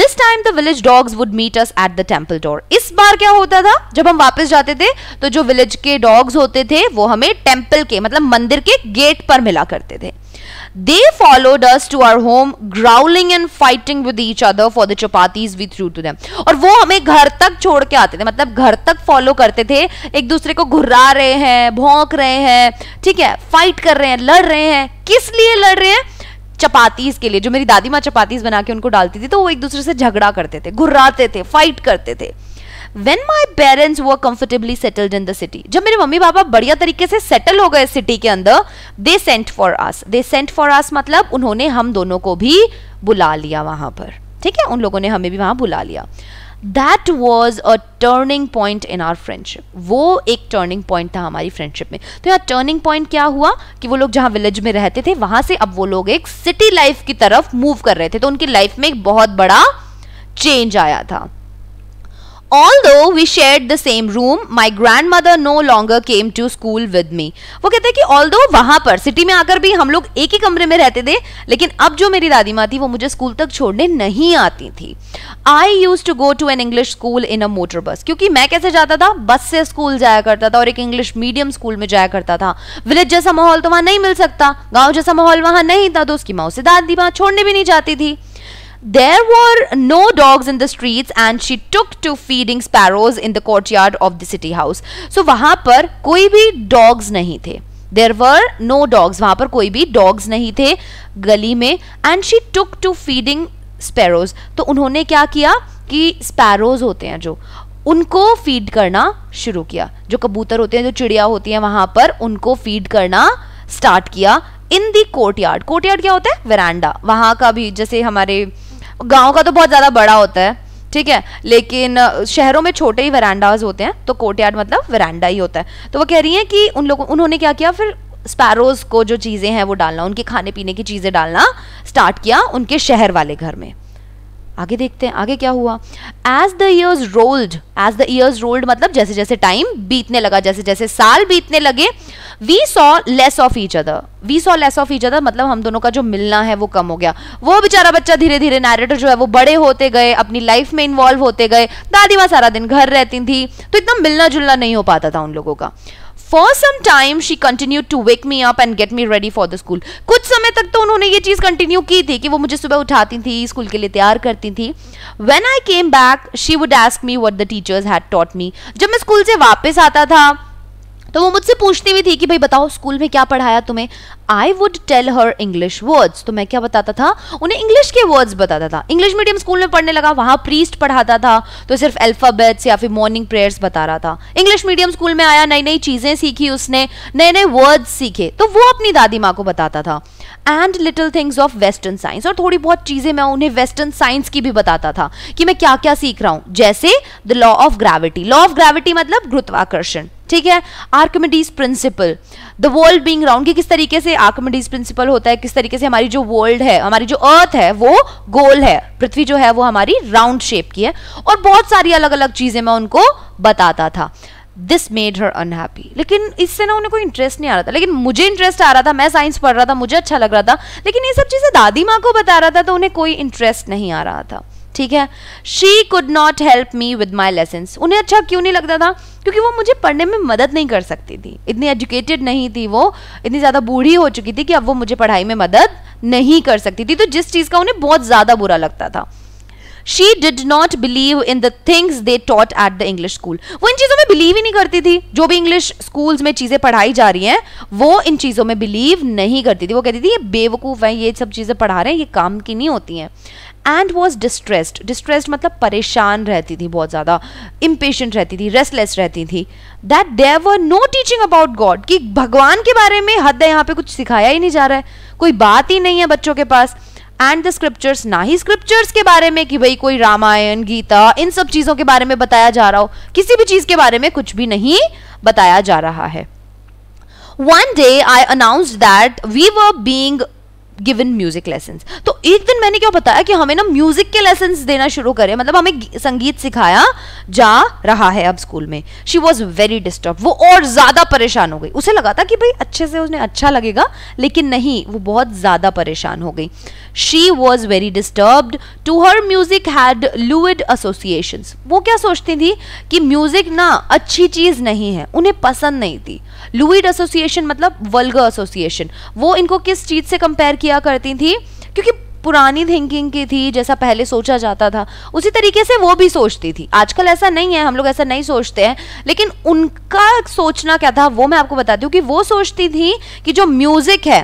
this time the village dogs would meet us at the temple door इस बार क्या होता था जब हम वापस जाते थे तो जो विलेज के डॉग्स होते थे वो हमें टेम्पल के मतलब मंदिर के गेट पर मिला करते थे They followed us to our home growling and fighting with each other for the chapatis we threw to them. और वो हमें घर तक छोड़ के आते थे मतलब घर तक follow करते थे एक दूसरे को घुर्रा रहे हैं भौंक रहे हैं ठीक है fight कर रहे हैं लड़ रहे हैं किस लिए लड़ रहे हैं चपातीज के लिए जो मेरी दादी माँ चपातीज बना के उनको डालती थी तो वो एक दूसरे से झगड़ा करते थे घुर्राते थे फाइट करते थे when my parents were comfortably settled in the city जब मेरे मम्मी पापा बढ़िया तरीके से सेटल हो गए सिटी के अंदर they sent for us they sent for us मतलब उन्होंने हम दोनों को भी बुला लिया वहां पर ठीक है उन लोगों ने हमें भी वहां बुला लिया that was a turning point in our friendship वो एक टर्निंग पॉइंट था हमारी फ्रेंडशिप में तो यहाँ टर्निंग पॉइंट क्या हुआ कि वो लोग जहाँ विलेज में रहते थे वहां से अब वो लोग एक सिटी लाइफ की तरफ मूव कर रहे थे तो उनकी लाइफ में एक बहुत बड़ा चेंज आया था Although we shared the same room, my grandmother no longer came to school with me. वो कहते हैं कि although वहाँ पर सिटी में आकर भी हम लोग एक ही कमरे में रहते थे लेकिन अब जो मेरी दादी माँ थी वो मुझे स्कूल तक छोड़ने नहीं आती थी I used to go to an English school in a motor bus क्योंकि मैं कैसे जाता था बस से स्कूल जाया करता था और एक इंग्लिश मीडियम स्कूल में जाया करता था विलेज जैसा माहौल तो वहां नहीं मिल सकता गाँव जैसा माहौल वहां नहीं था तो उसकी माँ उसे दादी माँ छोड़ने भी नहीं जाती थी There were no dogs in the streets and she took to feeding sparrows in the courtyard of the city house. So wahan par koi bhi dogs nahi the there were no dogs wahan par koi bhi dogs nahi the gali mein and she took to feeding sparrows to unhone kya kiya ki sparrows hote hain jo उनको feed करना शुरू किया जो कबूतर होते हैं जो चिड़िया होती हैं वहां पर उनको फीड करना स्टार्ट किया in the courtyard courtyard क्या होता है वरांडा वहां का भी जैसे हमारे गाँव का तो बहुत ज़्यादा बड़ा होता है ठीक है लेकिन शहरों में छोटे ही वरांडाज होते हैं तो कोर्टयार्ड मतलब वरांडा ही होता है तो वो कह रही हैं कि उन लोगों उन्होंने क्या किया फिर स्पैरोज को जो चीज़ें हैं वो डालना उनके खाने पीने की चीज़ें डालना स्टार्ट किया उनके शहर वाले घर में आगे देखते हैं आगे क्या हुआ as the years rolled as the years rolled मतलब जैसे जैसे टाइम बीतने लगा जैसे जैसे साल बीतने लगे we saw less of each other we saw less of each other मतलब हम दोनों का जो मिलना है वो कम हो गया वो बेचारा बच्चा धीरे धीरे नैरेटर जो है वो बड़े होते गए अपनी लाइफ में इन्वॉल्व होते गए दादी माँ सारा दिन घर रहती थी तो इतना मिलना जुलना नहीं हो पाता था उन लोगों का for some time she continue to wake me up and get me ready for the school कुछ समय तक तो उन्होंने ये चीज़ कंटिन्यू की थी कि वो मुझे सुबह उठाती थी स्कूल के लिए तैयार करती थी when I came back she would ask me what the teachers had taught me जब मैं स्कूल से वापस आता था तो वो मुझसे पूछती भी थी कि भाई बताओ स्कूल में क्या पढ़ाया तुम्हें I would tell her English words तो मैं क्या बताता था उन्हें इंग्लिश के वर्ड्स बताता था इंग्लिश मीडियम स्कूल में पढ़ने लगा वहां प्रीस्ट पढ़ाता था तो सिर्फ अल्फ़ाबेट्स या फिर मॉर्निंग प्रेयर्स बता रहा था इंग्लिश मीडियम स्कूल में आया नई नई चीज़ें सीखी उसने नए नए वर्ड्स सीखे तो वो अपनी दादी माँ को बताता था and little things of western science और थोड़ी बहुत चीज़ें मैं उन्हें वेस्टर्न साइंस की भी बताता था कि मैं क्या क्या सीख रहा हूं जैसे the law of gravity law of gravity मतलब गुरुत्वाकर्षण ठीक है Archimedes principle the world being round किस तरीके से आर्कमेडीज प्रिंसिपल होता है किस तरीके से हमारी जो वर्ल्ड है हमारी जो अर्थ है वो गोल है पृथ्वी जो है वो हमारी राउंड शेप की है और बहुत सारी अलग अलग चीज़ें मैं उनको बताता था दिस मेड हर अनहैप्पी लेकिन इससे ना उन्हें कोई इंटरेस्ट नहीं आ रहा था लेकिन मुझे इंटरेस्ट आ रहा था मैं साइंस पढ़ रहा था मुझे अच्छा लग रहा था लेकिन ये सब चीज़ें दादी माँ को बता रहा था तो उन्हें कोई इंटरेस्ट नहीं आ रहा था ठीक है she could not help me with my lesson उन्हें अच्छा क्यों नहीं लगता था क्योंकि वो मुझे पढ़ने में मदद नहीं कर सकती थी इतनी एजुकेटेड नहीं थी वो इतनी ज़्यादा बूढ़ी हो चुकी थी कि अब वो मुझे पढ़ाई में मदद नहीं कर सकती थी तो जिस चीज़ का उन्हें बहुत ज़्यादा बुरा लगता था she did not believe in the things they taught at the English school वो इन चीज़ों में बिलीव ही नहीं करती थी जो भी इंग्लिश स्कूल्स में चीज़ें पढ़ाई जा रही हैं वो इन चीज़ों में बिलीव नहीं करती थी वो कहती थी ये बेवकूफ़ है ये सब चीज़ें पढ़ा रहे हैं ये काम की नहीं होती हैं एंड वॉज डिस्ट्रेस्ड डिस्ट्रेस्ड मतलब परेशान रहती थी बहुत ज़्यादा इम्पेशेंट रहती थी रेस्टलेस रहती थी that there were no teaching about God कि भगवान के बारे में हद यहाँ पे कुछ सिखाया ही नहीं जा रहा है कोई बात ही नहीं है बच्चों के पास एंड द स्क्रिप्चर्स ना ही स्क्रिप्चर्स के बारे में कि भाई कोई रामायण गीता इन सब चीज़ों के बारे में बताया जा रहा हो किसी भी चीज़ के बारे में कुछ भी नहीं बताया जा रहा है one day I announce that we were being given music lesson तो एक दिन मैंने क्या बताया कि हमें ना म्यूजिक के लेसन देना शुरू करें मतलब हमें संगीत सिखाया जा रहा है अब स्कूल में शी वॉज वेरी डिस्टर्ब वो और ज्यादा परेशान हो गई उसे लगा था कि भाई अच्छे से उसने अच्छा लगेगा लेकिन नहीं वो बहुत ज्यादा परेशान हो गई she was very disturb to her music had lewd association वो क्या सोचती थी कि म्यूजिक ना अच्छी चीज नहीं है उन्हें पसंद नहीं थी लुइड एसोसिएशन मतलब वर्ल्ग एसोसिएशन वो इनको किस चीज से कंपेयर किया किया करती थी क्योंकि पुरानी थिंकिंग की थी जैसा पहले सोचा जाता था उसी तरीके से वो भी सोचती थी आजकल ऐसा नहीं है हम लोग ऐसा नहीं सोचते हैं लेकिन उनका सोचना क्या था वो मैं आपको बताती हूँ कि वो सोचती थी कि जो म्यूज़िक है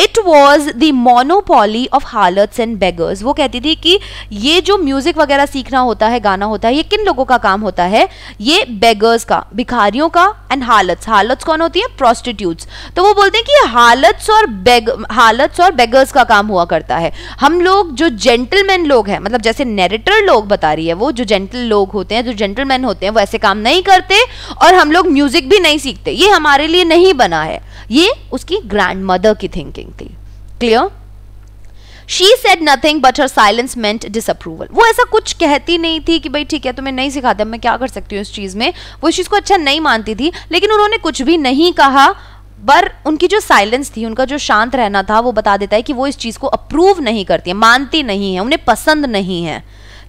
it was the monopoly of harlots and beggars वो कहती थी कि ये जो म्यूजिक वगैरह सीखना होता है गाना होता है ये किन लोगों का काम होता है ये बेगर्स का भिखारियों का एंड हालत्स हालत्स कौन होती है प्रोस्टिट्यूट्स तो वो बोलते हैं कि हालत्स और बेग हालत्स और बेगर्स का काम हुआ करता है हम लोग जो जेंटलमैन लोग हैं मतलब जैसे नेरेटर लोग बता रही है वो जो जेंटल लोग होते हैं जो जेंटलमैन होते हैं वो ऐसे काम नहीं करते और हम लोग म्यूजिक भी नहीं सीखते ये हमारे लिए नहीं बना है ये उसकी ग्रैंड मदर की थिंकिंग पेंटिंग थी clear she said nothing but her silence meant disapproval वो ऐसा कुछ कहती नहीं थी कि भाई ठीक है तुम्हें नहीं सिखाता मैं क्या कर सकती हूँ इस चीज़ में वो इस चीज़ को अच्छा नहीं मानती थी लेकिन उन्होंने कुछ भी नहीं कहा पर उनकी जो साइलेंस थी उनका जो शांत रहना था वो बता देता है कि वो इस चीज़ को अप्रूव नहीं करती है मानती नहीं है उन्हें पसंद नहीं है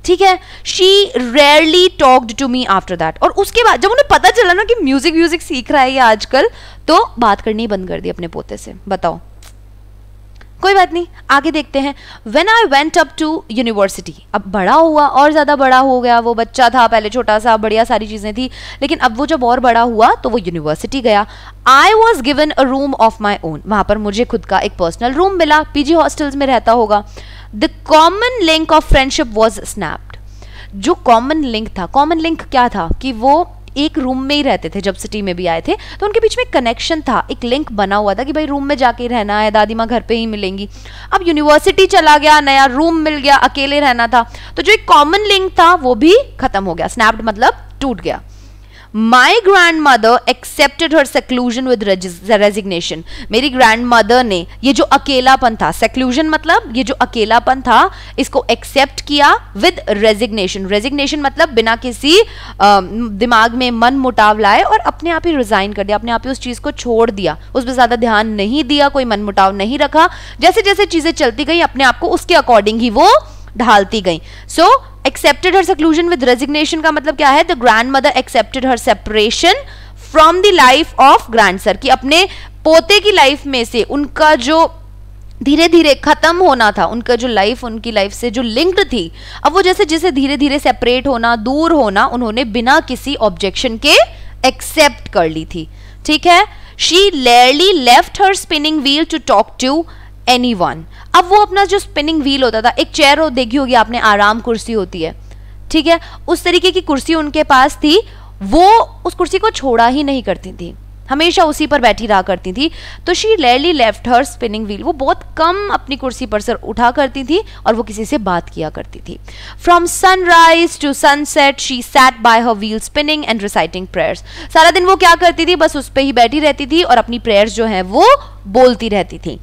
ठीक है she rarely talked to me after that और उसके बाद जब उन्हें पता चला ना कि म्यूजिक व्यूजिक सीख रहा है ये आजकल तो बात करनी बंद कर दी अपने पोते से बताओ कोई बात नहीं आगे देखते हैं when I went up to university अब बड़ा हुआ और ज़्यादा बड़ा हो गया वो बच्चा था पहले छोटा सा बढ़िया सारी चीज़ें थी लेकिन अब वो जब और बड़ा हुआ तो वो यूनिवर्सिटी गया I was given a room of my own वहाँ पर मुझे खुद का एक पर्सनल रूम मिला पीजी हॉस्टल्स में रहता होगा the common link of friendship was snapped जो कॉमन लिंक था कॉमन लिंक क्या था कि वो एक रूम में ही रहते थे जब सिटी में भी आए थे तो उनके बीच में कनेक्शन था एक लिंक बना हुआ था कि भाई रूम में जाके रहना है दादी माँ घर पर ही मिलेंगी अब यूनिवर्सिटी चला गया नया रूम मिल गया अकेले रहना था तो जो एक कॉमन लिंक था वो भी खत्म हो गया स्नैप्ड मतलब टूट गया my grandmother accepted her seclusion with resignation मेरी ग्रैंड मदर ने ये जो अकेलापन था सेक्लूजन मतलब ये जो अकेलापन था इसको एक्सेप्ट किया विद रेजिग्नेशन रेजिग्नेशन मतलब बिना किसी आ, दिमाग में मन मुटाव लाए और अपने आप ही रिजाइन कर दिया अपने आप ही उस चीज़ को छोड़ दिया उस पर ज़्यादा ध्यान नहीं दिया कोई मन मुटाव नहीं रखा जैसे जैसे चीज़ें चलती गई अपने आप को उसके अकॉर्डिंग ही वो ढालती गई so so, accepted her seclusion with resignation का मतलब क्या है the grandmother accepted her separation from the life of grandson कि अपने पोते की लाइफ में से उनका जो धीरे धीरे खत्म होना था उनका जो लाइफ उनकी लाइफ से जो लिंक्ड थी अब वो जैसे जैसे धीरे धीरे सेपरेट होना दूर होना उन्होंने बिना किसी ऑब्जेक्शन के एक्सेप्ट कर ली थी ठीक है she rarely left her spinning wheel to talk to anyone अब वो अपना जो स्पिनिंग व्हील होता था एक चेयर हो देखी होगी आपने आराम कुर्सी होती है ठीक है उस तरीके की कुर्सी उनके पास थी वो उस कुर्सी को छोड़ा ही नहीं करती थी हमेशा उसी पर बैठी रहा करती थी तो she rarely left her spinning wheel वो बहुत कम अपनी कुर्सी पर सर उठा करती थी और वो किसी से बात किया करती थी from sunrise to sunset she sat by her wheel spinning and reciting prayers सारा दिन वो क्या करती थी बस उस पर ही बैठी रहती थी और अपनी प्रेयर्स जो हैं वो बोलती रहती थी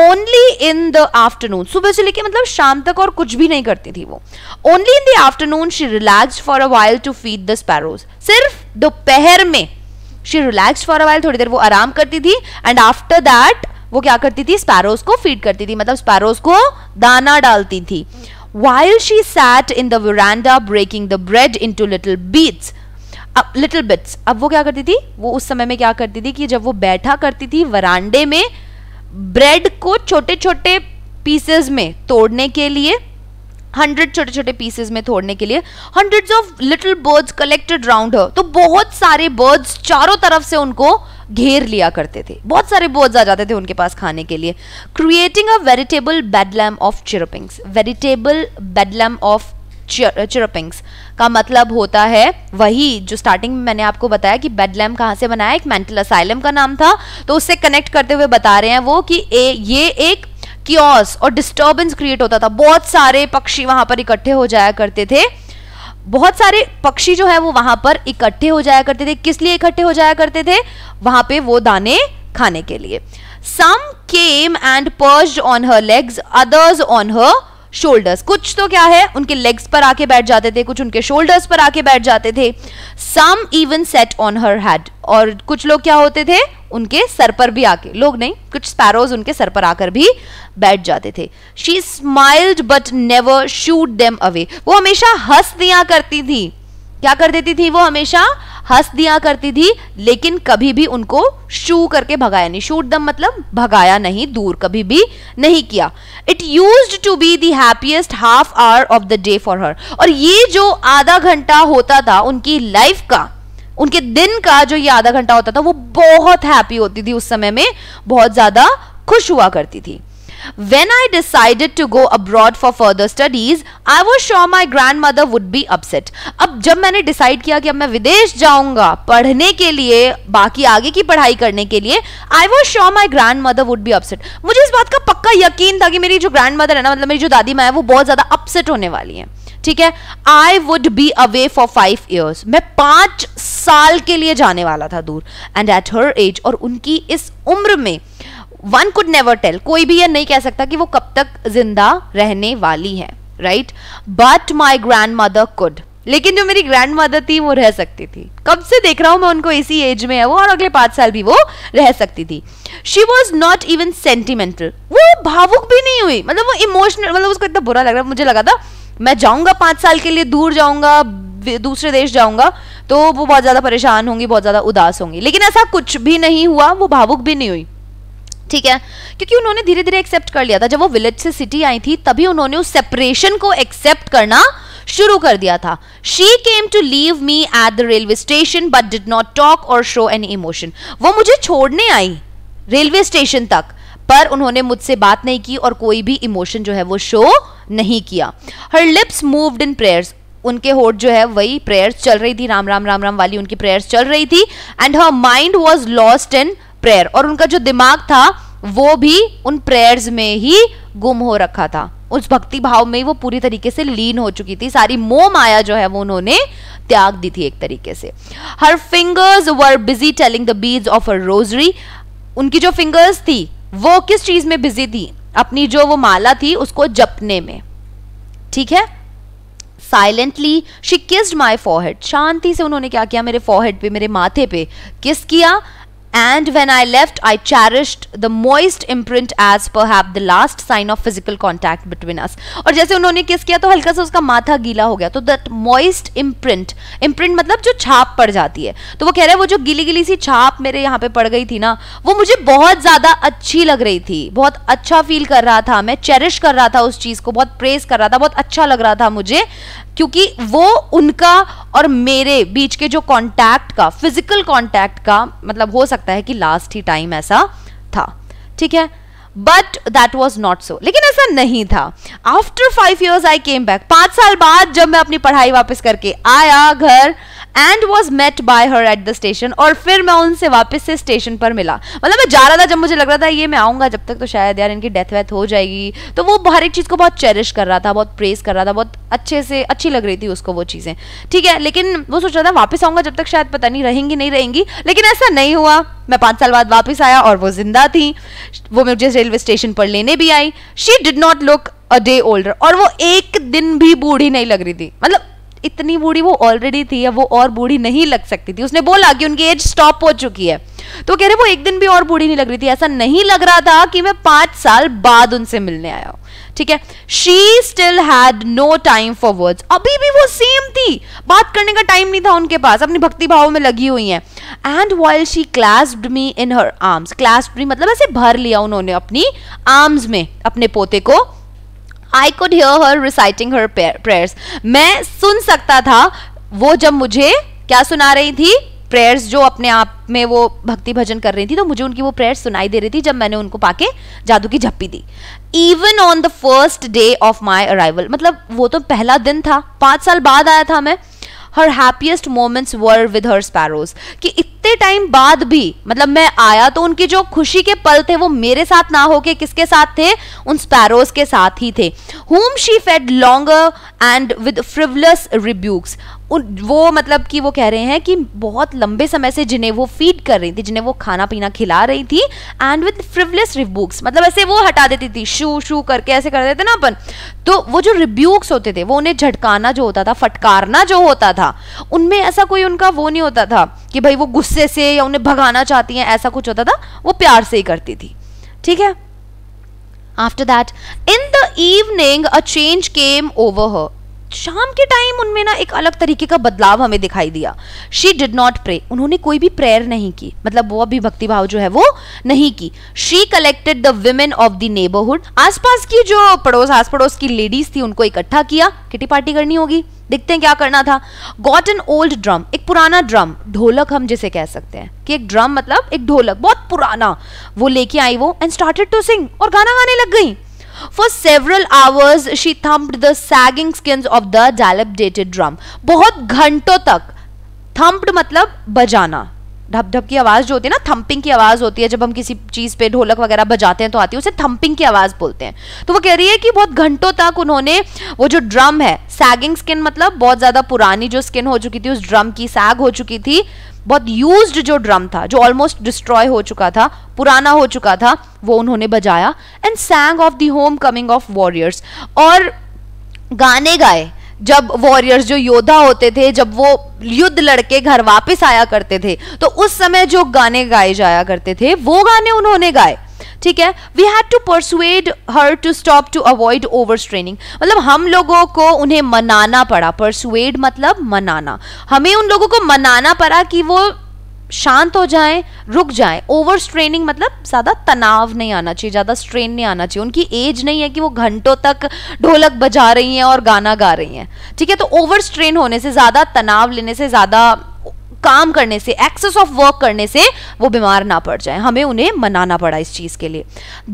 ओनली इन द आफ्टरनून सुबह से लेके मतलब शाम तक और कुछ भी नहीं करती थी वो only in the afternoon she relax for a while to feed the sparrows सिर्फ दोपहर में she relax for a while थोड़ी देर वो आराम करती थी एंड आफ्टर दैट वो क्या करती थी स्पैरोज को फीड करती थी मतलब स्पैरोज को दाना डालती थी while she sat in the verandah breaking the bread into little bits अब लिटिल बिट्स अब वो क्या करती थी वो उस समय में क्या करती थी कि जब वो बैठा करती थी वरांडे में ब्रेड को छोटे छोटे पीसेस में तोड़ने के लिए हंड्रेड छोटे छोटे पीसेस में तोड़ने के लिए hundreds of little birds collected round तो बहुत सारे बर्ड्स चारों तरफ से उनको घेर लिया करते थे बहुत सारे बर्ड्स आ जाते थे उनके पास खाने के लिए creating a veritable bedlam of chirpings veritable bedlam of chirpings का मतलब होता है वही जो स्टार्टिंग में मैंने आपको बताया कि बेडलैम कहाँ से बनाया एक मेंटल असाइलम का नाम था तो उससे कनेक्ट करते हुए बता रहे हैं वो कि ए, ये एक क्योस और डिस्टर्बेंस क्रिएट होता था बहुत सारे पक्षी वहां पर इकट्ठे हो जाया करते थे बहुत सारे पक्षी जो है वो वहां पर इकट्ठे हो जाया करते थे किस लिए इकट्ठे हो जाया करते थे वहां पे वो दाने खाने के लिए some came and perched on her legs others on her shoulders कुछ तो क्या है उनके लेग्स पर आके बैठ जाते थे कुछ उनके शोल्डर्स पर आके बैठ जाते थे some even sat on her head और कुछ लोग क्या होते थे उनके सर पर भी आके लोग नहीं कुछ स्पैरोज उनके सर पर आकर भी बैठ जाते थे she smiled but never shooed them away वो हमेशा हंस दिया करती थी क्या कर देती थी वो हमेशा हंस दिया करती थी लेकिन कभी भी उनको शू करके भगाया नहीं शूट दम मतलब भगाया नहीं दूर कभी भी नहीं किया it used to be the happiest half hour of the day for her और ये जो आधा घंटा होता था उनकी लाइफ का उनके दिन का जो ये आधा घंटा होता था वो बहुत हैप्पी होती थी उस समय में बहुत ज़्यादा खुश हुआ करती थी When I decided to go abroad for further studies, I was sure my grandmother would be upset. अब जब मैंने decide किया कि अब मैं विदेश जाऊंगा पढ़ने के लिए बाकी आगे की पढ़ाई करने के लिए i was sure my grandmother would be upset मुझे इस बात का पक्का यकीन था कि मेरी जो ग्रैंड मदर है ना मतलब मेरी जो दादी माँ है वो बहुत ज़्यादा अपसेट होने वाली है ठीक है I would be away for five years मैं पांच साल के लिए जाने वाला था दूर एंड एट हर एज और उनकी इस उम्र में वन कुड नेवर टेल कोई भी यह नहीं कह सकता कि वो कब तक जिंदा रहने वाली है right but my grandmother could लेकिन जो मेरी ग्रैंड मदर थी वो रह सकती थी कब से देख रहा हूं मैं उनको इसी एज में है वो और अगले पांच साल भी वो रह सकती थी she was not even sentimental वो भावुक भी नहीं हुई मतलब वो इमोशनल मतलब उसको इतना बुरा लग रहा मुझे लगा था मैं जाऊँगा पांच साल के लिए दूर जाऊंगा दूसरे देश जाऊंगा तो वो बहुत ज़्यादा परेशान होंगी बहुत ज़्यादा उदास होंगी लेकिन ऐसा कुछ भी नहीं हुआ वो भावुक भी नहीं हुई ठीक है क्योंकि उन्होंने धीरे धीरे एक्सेप्ट कर लिया था जब वो विलेज से सिटी आई थी तभी उन्होंने उस सेपरेशन को एक्सेप्ट करना शुरू कर दिया था she came to leave me at the railway station but did not talk or show any emotion वो मुझे छोड़ने आई रेलवे स्टेशन तक पर उन्होंने मुझसे बात नहीं की और कोई भी इमोशन जो है वो शो नहीं किया her lips moved in prayers उनके होट जो है वही प्रेयर्स चल रही थी राम राम राम राम वाली उनकी प्रेयर्स चल रही थी and her mind was lost in prayer और उनका जो दिमाग था वो भी उन प्रेयर्स में ही गुम हो रखा था उस भक्ति भाव में वो पूरी तरीके से लीन हो चुकी थी सारी मोह माया जो है वो उन्होंने त्याग दी थी एक तरीके से her fingers were busy telling the beads of a rosary उनकी जो फिंगर्स थी वो किस चीज में बिजी थी अपनी जो वो माला थी उसको जपने में ठीक है silently she kissed my forehead शांति से उन्होंने क्या किया मेरे फोहेड पे मेरे माथे पे किस किया and when I left, I cherished the moist imprint as perhaps the last sign of physical contact between us. और जैसे उन्होंने किस किया तो हल्का सा उसका माथा गीला हो गया तो दट मॉइस्ट इम्प्रिंट इम्प्रिंट मतलब जो छाप पड़ जाती है तो वो कह रहे हैं वो जो गिली गिली सी छाप मेरे यहाँ पे पड़ गई थी ना वो मुझे बहुत ज़्यादा अच्छी लग रही थी बहुत अच्छा फील कर रहा था मैं चेरिश कर रहा था उस चीज़ को बहुत प्रेस कर रहा था बहुत अच्छा लग रहा था मुझे क्योंकि वो उनका और मेरे बीच के जो कॉन्टैक्ट का फिजिकल कॉन्टैक्ट का मतलब हो सकता लगता है कि लास्ट ही टाइम ऐसा था ठीक है but that was not so लेकिन ऐसा नहीं था after five years I came back पांच साल बाद जब मैं अपनी पढ़ाई वापस करके आया घर and was met by her at the station और फिर मैं उनसे वापस से स्टेशन पर मिला मतलब मैं जा रहा था जब मुझे लग रहा था ये मैं आऊँगा जब तक तो शायद यार इनकी डेथ वैथ हो जाएगी तो वो हर एक चीज़ को बहुत चेरिश कर रहा था बहुत प्रेस कर रहा था बहुत अच्छे से अच्छी लग रही थी उसको वो चीज़ें ठीक है लेकिन वो सोच रहा था वापस आऊँगा जब तक शायद पता नहीं रहेंगी नहीं रहेंगी लेकिन ऐसा नहीं हुआ मैं पाँच साल बाद वापस आया और वो जिंदा थी वो मुझे रेलवे स्टेशन पर लेने भी आई she did not look a day older और वो एक दिन भी बूढ़ी नहीं लग रही थी मतलब इतनी बूढ़ी वो ऑलरेडी थी अब वो और बूढ़ी नहीं लग सकती थी उसने बोला कि उनकी एज स्टॉप हो चुकी है तो कह रहे वो एक दिन भी और बूढ़ी नहीं लग रही थी ऐसा नहीं लग रहा था कि मैं पांच साल बाद उनसे मिलने आया हूं ठीक है she still had no time for words अभी भी वो सेम थी बात करने का टाइम नहीं था उनके पास अपनी भक्ति भाव में लगी हुई है and while she clasped me in her arms clasped me मतलब ऐसे भर लिया उन्होंने अपनी आर्म्स में अपने पोते को I could hear her reciting her prayers मैं सुन सकता था वो जब मुझे क्या सुना रही थी प्रेयर्स जो अपने आप में वो भक्ति भजन कर रही थी तो मुझे उनकी वो प्रेयर्स सुनाई दे रही थी जब मैंने उनको पाके जादू की झप्पी दी even on the first day of my arrival मतलब वो तो पहला दिन था पांच साल बाद आया था मैं her happiest moments were with her sparrows कि इतने टाइम बाद भी मतलब मैं आया तो उनकी जो खुशी के पल थे वो मेरे साथ ना होके किसके साथ थे उन स्पैरोज के साथ ही थे whom she fed longer and with frivolous rebukes उन वो मतलब कि वो कह रहे हैं कि बहुत लंबे समय से जिन्हें वो फीड कर रही थी जिन्हें वो खाना पीना खिला रही थी एंड विद फ्रिवलेस रिब्यूक्स मतलब ऐसे वो हटा देती थी शू शू करके ऐसे कर देते ना अपन तो वो जो रिब्यूक्स होते थे वो उन्हें झटकाना जो होता था फटकारना जो होता था उनमें ऐसा कोई उनका वो नहीं होता था कि भाई वो गुस्से से या उन्हें भगाना चाहती हैं ऐसा कुछ होता था वो प्यार से ही करती थी ठीक है after that in the evening a change came over her शाम के टाइम उनमें ना एक अलग तरीके का बदलाव हमें दिखाई दिया शी डिड नॉट प्रे उन्होंने कोई भी प्रेयर नहीं की मतलब वो अभी भक्तिभाव जो है वो नहीं की she collected the women of the neighbourhood आसपास की जो पड़ोस आस पड़ोस की लेडीज थी उनको इकट्ठा किया किटी पार्टी करनी होगी देखते हैं क्या करना था गॉट एन ओल्ड ड्रम एक पुराना ड्रम ढोलक हम जिसे कह सकते हैं कि एक ड्रम मतलब एक ढोलक बहुत पुराना वो लेके आई वो एंड स्टार्टेड टू सिंग और गाना गाने लग गई for several hours she thumped the sagging skins of the dated drum बहुत घंटों तक थम्प्ड मतलब बजाना ढप ढप की आवाज़ जो होती है ना थंपिंग की आवाज़ होती है जब हम किसी चीज़ पे ढोलक वगैरह बजाते हैं तो आती है उसे थंपिंग की आवाज़ बोलते हैं तो वो कह रही है कि बहुत घंटों तक उन्होंने वो जो ड्रम है सैगिंग स्किन मतलब बहुत ज़्यादा पुरानी जो स्किन हो चुकी थी उस ड्रम की सैग हो चुकी थी बहुत यूज जो ड्रम था जो ऑलमोस्ट डिस्ट्रॉय हो चुका था पुराना हो चुका था वो उन्होंने बजाया and sang of the homecoming of warriors और गाने गाए जब वॉरियर्स जो योद्धा होते थे जब वो युद्ध लड़के घर वापस आया करते थे तो उस समय जो गाने गाए जाया करते थे वो गाने उन्होंने गाए ठीक है we had to persuade her to stop to avoid overstraining मतलब हम लोगों को उन्हें मनाना पड़ा परसुएड मतलब मनाना हमें उन लोगों को मनाना पड़ा कि वो शांत हो जाएं रुक जाएं ओवर स्ट्रेनिंग मतलब ज़्यादा तनाव नहीं आना चाहिए ज़्यादा स्ट्रेन नहीं आना चाहिए उनकी एज नहीं है कि वो घंटों तक ढोलक बजा रही हैं और गाना गा रही हैं ठीक है तो ओवर स्ट्रेन होने से ज़्यादा तनाव लेने से ज़्यादा काम करने से एक्सेस ऑफ वर्क करने से वो बीमार ना पड़ जाए हमें उन्हें मनाना पड़ा इस चीज़ के लिए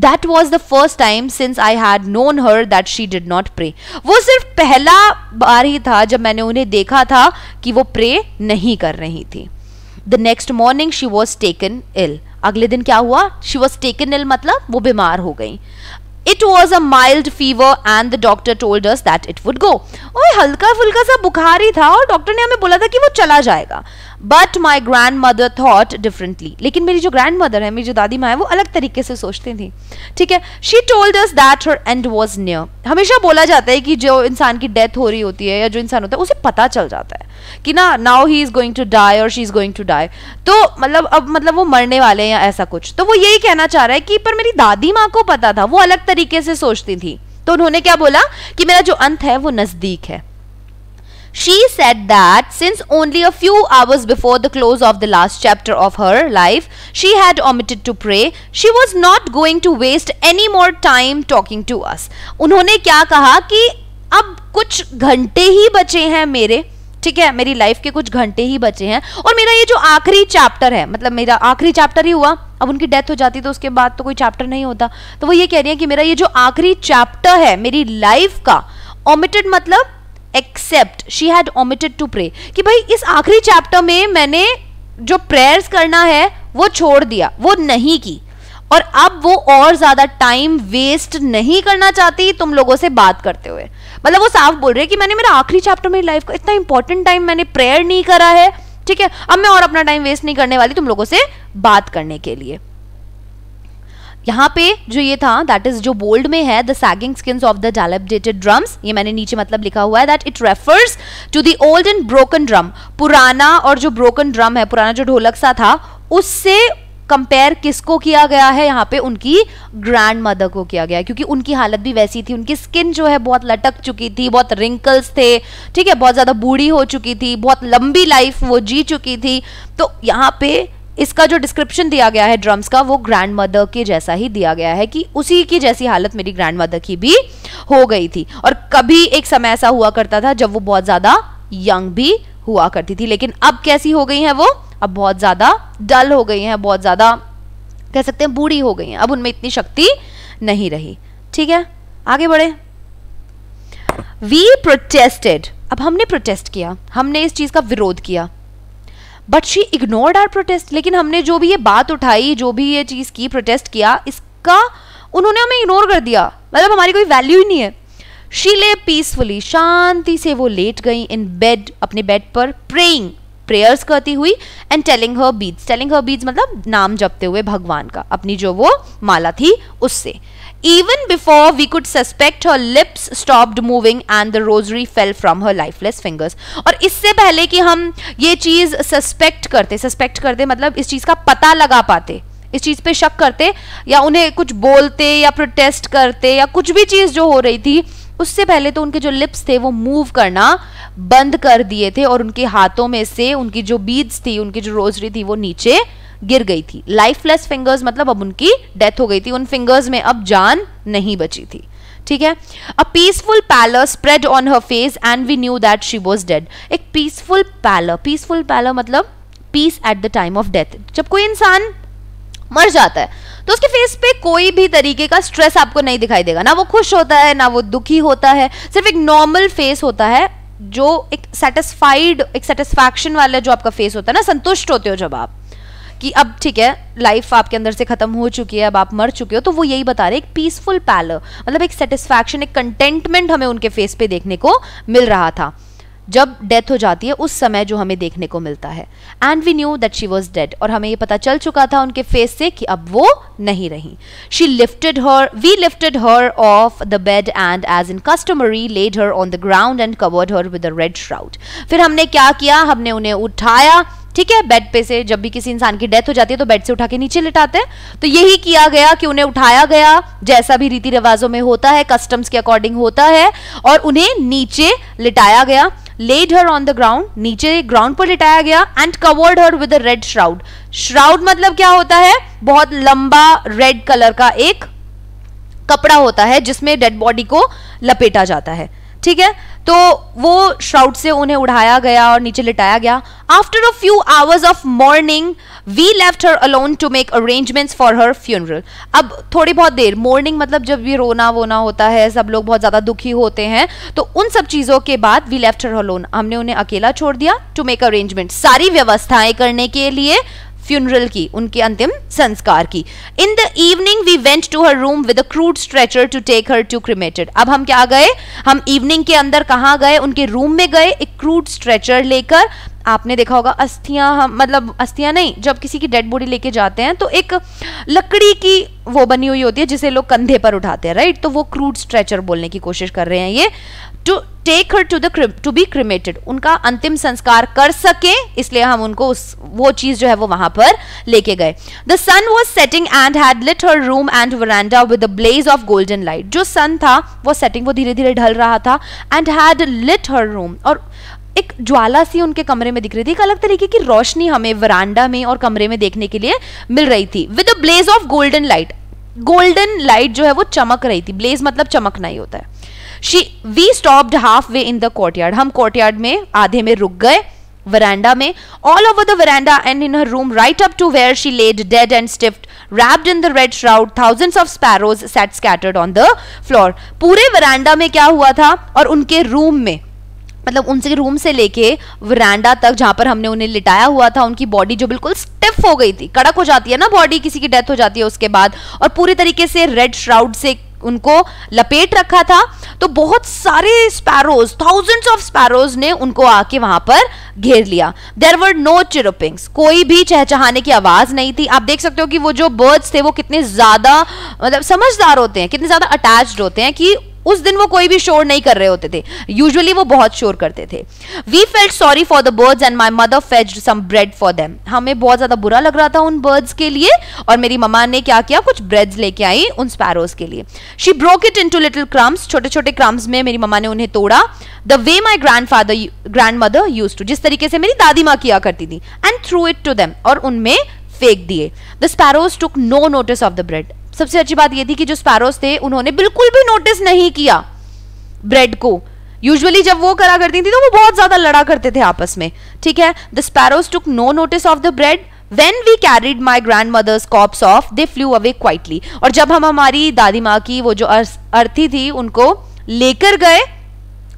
that was the first time since I had known her that she did not pray वो सिर्फ पहला बार ही था जब मैंने उन्हें देखा था कि वो प्रे नहीं कर रही थी the next morning she was taken ill अगले दिन क्या हुआ शी वॉज टेकन इल मतलब वो बीमार हो गई it was a mild fever and the doctor told that it would go और हल्का फुल्का सा बुखार ही था और डॉक्टर ने हमें बोला था कि वो चला जाएगा but my grandmother thought differently लेकिन मेरी जो ग्रैंड मदर है मेरी जो दादी माँ है वो अलग तरीके से सोचती थी ठीक है she told us that her end was near हमेशा बोला जाता है कि जो इंसान की डेथ हो रही होती है या जो इंसान होता है उसे पता चल जाता है कि ना now he is going to die और she is going to die तो मतलब अब मतलब वो मरने वाले हैं या ऐसा कुछ तो वो यही कहना चाह रहा है कि पर मेरी दादी माँ को पता था वो अलग तरीके से सोचती थी तो उन्होंने क्या बोला कि मेरा जो अंत है वो नज़दीक है She said that since only a few hours before the close of the last chapter of her life, she had omitted to pray, she was not going to waste any more time talking to us. unhone kya kaha ki ab kuch ghante hi bache hain mere ठीक है मेरी life के कुछ घंटे ही बचे हैं और मेरा ये जो आखिरी चैप्टर है मतलब मेरा आखिरी चैप्टर ही हुआ अब उनकी डेथ हो जाती तो उसके बाद तो कोई चैप्टर नहीं होता तो वो ये कह रही है कि मेरा ये जो आखिरी चैप्टर है मेरी लाइफ का ओमिटेड मतलब except she had omitted to pray कि भाई इस आखिरी चैप्टर में मैंने जो प्रेयर्स करना है वो छोड़ दिया वो नहीं की और अब वो और ज्यादा टाइम वेस्ट नहीं करना चाहती तुम लोगों से बात करते हुए मतलब वो साफ बोल रहे कि मैंने मेरा आखिरी चैप्टर मेरी लाइफ का इतना इंपॉर्टेंट टाइम मैंने प्रेयर नहीं करा है ठीक है अब मैं और अपना टाइम वेस्ट नहीं करने वाली तुम लोगों से बात करने के लिए यहाँ पे जो ये था दैट इज जो बोल्ड में है the sagging skin of the dilapidated drums ये मैंने नीचे मतलब लिखा हुआ है that it refers to the old and broken drum पुराना और जो ब्रोकन ड्रम है पुराना जो ढोलक सा था उससे कंपेयर किसको किया गया है यहाँ पे उनकी ग्रैंड मदर को किया गया है क्योंकि उनकी हालत भी वैसी थी उनकी स्किन जो है बहुत लटक चुकी थी बहुत रिंकल्स थे ठीक है बहुत ज़्यादा बूढ़ी हो चुकी थी बहुत लंबी लाइफ वो जी चुकी थी तो यहाँ पे इसका जो डिस्क्रिप्शन दिया गया है ड्रम्स का वो ग्रैंड मदर के जैसा ही दिया गया है कि उसी की जैसी हालत मेरी ग्रैंड मदर की भी हो गई थी और कभी एक समय ऐसा हुआ करता था जब वो बहुत ज़्यादा यंग भी हुआ करती थी लेकिन अब कैसी हो गई है वो अब बहुत ज़्यादा डल हो गई है बहुत ज़्यादा कह सकते हैं बूढ़ी हो गई है अब उनमें इतनी शक्ति नहीं रही ठीक है आगे बढ़े वी प्रोटेस्टेड अब हमने प्रोटेस्ट किया हमने इस चीज़ का विरोध किया but she ignored our protest लेकिन हमने जो भी ये बात उठाई जो भी ये चीज़ की प्रोटेस्ट किया इसका उन्होंने हमें इग्नोर कर दिया मतलब हमारी कोई वैल्यू ही नहीं है शी ले पीसफुली शांति से वो लेट गई इन बेड अपने बेड पर प्रेइंग प्रेयर्स करती हुई एंड टेलिंग हर बीज टेलिंग हर बीज मतलब नाम जपते हुए भगवान का अपनी जो वो माला थी उससे Even before we could suspect her lips stopped moving and the rosary fell from her lifeless fingers. और इससे पहले ki हम ये चीज़ सस्पेक्ट करते सस्पेक्ट करते मतलब is cheez का पता लगा पाते इस चीज़ पे शक करते या उन्हें कुछ बोलते या प्रोटेस्ट करते या कुछ भी चीज़ जो हो रही थी उससे पहले तो उनके जो लिप्स थे वो मूव करना बंद कर दिए थे और उनके हाथों में से उनकी जो बीड्स थी उनकी जो रोजरी थी वो नीचे गिर गई थी लाइफलेस फिंगर्स मतलब अब उनकी डेथ हो गई थी उन फिंगर्स में अब जान नहीं बची थी ठीक है a peaceful pallor spread on her face and we knew that she was dead एक पीसफुल पैलर पीसफुल पैलर मतलब peace at the time of death जब कोई इंसान मर जाता है तो उसके फेस पे कोई भी तरीके का स्ट्रेस आपको नहीं दिखाई देगा ना वो खुश होता है ना वो दुखी होता है सिर्फ एक नॉर्मल फेस होता है जो एक सेटिस्फाइड एक सेटिस्फैक्शन वाला जो आपका फेस होता है ना संतुष्ट होते हो जब आप कि अब ठीक है लाइफ आपके अंदर से खत्म हो चुकी है अब आप मर चुके हो तो वो यही बता रहे एक पीसफुल पैलर मतलब एक सेटिस्फैक्शन एक कंटेंटमेंट हमें उनके फेस पे देखने को मिल रहा था जब डेथ हो जाती है उस समय जो हमें देखने को मिलता है and we knew that she was dead और हमें ये पता चल चुका था उनके फेस से कि अब वो नहीं रही she lifted her we lifted her off the bed and as in customary laid her on the ground and covered her with red shroud फिर हमने क्या किया हमने उन्हें उठाया ठीक है बेड पे से जब भी किसी इंसान की डेथ हो जाती है तो बेड से उठा के नीचे लिटाते हैं तो यही किया गया कि उन्हें उठाया गया जैसा भी रीति रिवाजों में होता है कस्टम्स के अकॉर्डिंग होता है और उन्हें नीचे लिटाया गया laid her on the ground नीचे ग्राउंड पर लिटाया गया and covered her with red shroud shroud मतलब क्या होता है बहुत लंबा रेड कलर का एक कपड़ा होता है जिसमें डेड बॉडी को लपेटा जाता है ठीक है तो वो श्राउड से उन्हें उड़ाया गया और नीचे लिटाया गया after a few hours of morning we left her alone to make arrangements for her funeral अब थोड़ी बहुत देर मॉर्निंग मतलब जब भी रोना वोना होता है सब लोग बहुत ज़्यादा दुखी होते हैं तो उन सब चीज़ों के बाद वी लेफ्ट हर अलोन हमने उन्हें अकेला छोड़ दिया टू मेक अरेंजमेंट सारी व्यवस्थाएं करने के लिए फ्यूनरल की उनके अंतिम संस्कार की in the evening we went to her room with a crude stretcher to take her to cremated अब हम क्या गए हम इवनिंग के अंदर कहाँ गए उनके रूम में गए एक क्रूड स्ट्रेचर लेकर आपने देखा होगा अस्थियां हम मतलब अस्थियां नहीं जब किसी की डेड बॉडी लेके जाते हैं तो एक लकड़ी की वो बनी हुई होती है जिसे लोग कंधे पर उठाते हैं राइट तो वो क्रूड स्ट्रेचर बोलने की कोशिश कर रहे हैं ये to take her to the to be cremated उनका अंतिम संस्कार कर सके इसलिए हम उनको उस वो चीज जो है वो वहां पर लेके गए the sun was setting and had lit her room and verandah with blaze of golden light जो सन था वो सेटिंग वो धीरे धीरे ढल रहा था and had lit her room और एक ज्वाला सी उनके कमरे में दिख रही थी एक अलग तरीके की रोशनी हमें वरांडा में और कमरे में देखने के लिए मिल रही थी with blaze of golden light golden light जो है वो चमक रही थी ब्लेज मतलब चमकना ही होता है she we stopped halfway in the courtyard हम कोर्टयार्ड में आधे में रुक गए वरेंडा में all over the verandah and in her room right up to where she lay dead and stiff wrapped in the red shroud thousands of sparrows sat scattered on the floor पूरे verandah में क्या हुआ था और उनके room में मतलब उनसे रूम से लेके वरांडा तक जहां पर हमने उन्हें लिटाया हुआ था उनकी बॉडी जो बिल्कुल स्टिफ हो गई थी कड़क हो जाती है ना बॉडी किसी की डेथ हो जाती है उसके बाद और पूरी तरीके से रेड श्राउड से उनको लपेट रखा था तो बहुत सारे स्पैरोज थाउजेंड्स ऑफ स्पैरोज ने उनको आके वहां पर घेर लिया देर वर नो चिरोपिंग्स कोई भी चहचहाने की आवाज नहीं थी आप देख सकते हो कि वो जो बर्ड्स थे वो कितने ज्यादा मतलब समझदार होते हैं कितने ज्यादा अटैच होते हैं कि उस दिन वो कोई भी शोर नहीं कर रहे होते थे यूजुअली वो बहुत शोर करते थे we felt sorry for the birds and my mother fetched some bread for them हमें बहुत ज़्यादा बुरा लग रहा था उन बर्ड्स के लिए और मेरी मम्मा ने क्या किया कुछ ब्रेड्स लेके आई उन स्पैरोज के लिए she broke it into little crumbs छोटे छोटे क्रम्स में मेरी मम्मा ने उन्हें तोड़ा the way my grandfather grandmother used to जिस तरीके से मेरी दादी माँ किया करती थी and threw it to them और उनमें फेंक दिए the sparrows took no notice of the bread सबसे अच्छी बात यह थी कि जो स्पैरोस थे उन्होंने बिल्कुल भी नोटिस नहीं किया ब्रेड को यूजुअली जब वो करा करती थी तो वो बहुत ज्यादा लड़ा करते थे आपस में ठीक है the sparrows took no notice of the bread when we carried my grandmother's corpse off they flew away quietly और जब हम हमारी दादी माँ की वो जो अर्थी थी उनको लेकर गए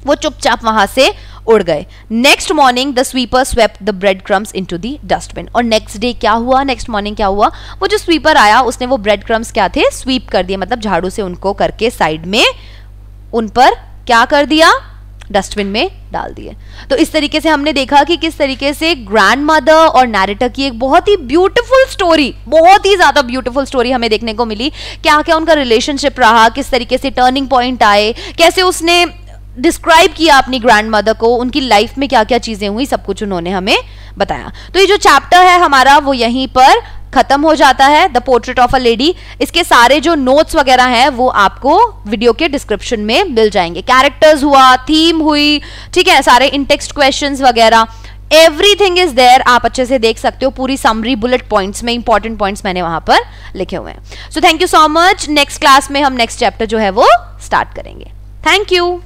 वो चुपचाप वहां से उड़ गए next morning the sweeper swept the bread crumbs into the dustbin और नेक्स्ट डे क्या हुआ नेक्स्ट मॉर्निंग क्या हुआ वो जो स्वीपर आया उसने वो ब्रेड क्रम्स क्या थे स्वीप कर दिए मतलब झाड़ू से उनको करके साइड में उन पर क्या कर दिया डस्टबिन में डाल दिए तो इस तरीके से हमने देखा कि किस तरीके से ग्रैंड मदर और नैरेटर की एक बहुत ही ब्यूटीफुल स्टोरी बहुत ही ज्यादा ब्यूटीफुल स्टोरी हमें देखने को मिली क्या क्या उनका रिलेशनशिप रहा किस तरीके से टर्निंग पॉइंट आए कैसे उसने डिस्क्राइब किया अपनी ग्रैंड मदर को उनकी लाइफ में क्या क्या चीज़ें हुई सब कुछ उन्होंने हमें बताया तो ये जो चैप्टर है हमारा वो यहीं पर खत्म हो जाता है the portrait of a lady इसके सारे जो नोट्स वगैरह हैं वो आपको वीडियो के डिस्क्रिप्शन में मिल जाएंगे कैरेक्टर्स हुआ थीम हुई ठीक है सारे इंटेक्सट क्वेश्चन वगैरह एवरीथिंग इज देयर आप अच्छे से देख सकते हो पूरी समरी बुलेट पॉइंट्स में इंपॉर्टेंट पॉइंट्स मैंने वहां पर लिखे हुए हैं so thank you so much next class में हम नेक्स्ट चैप्टर जो है वो स्टार्ट करेंगे थैंक यू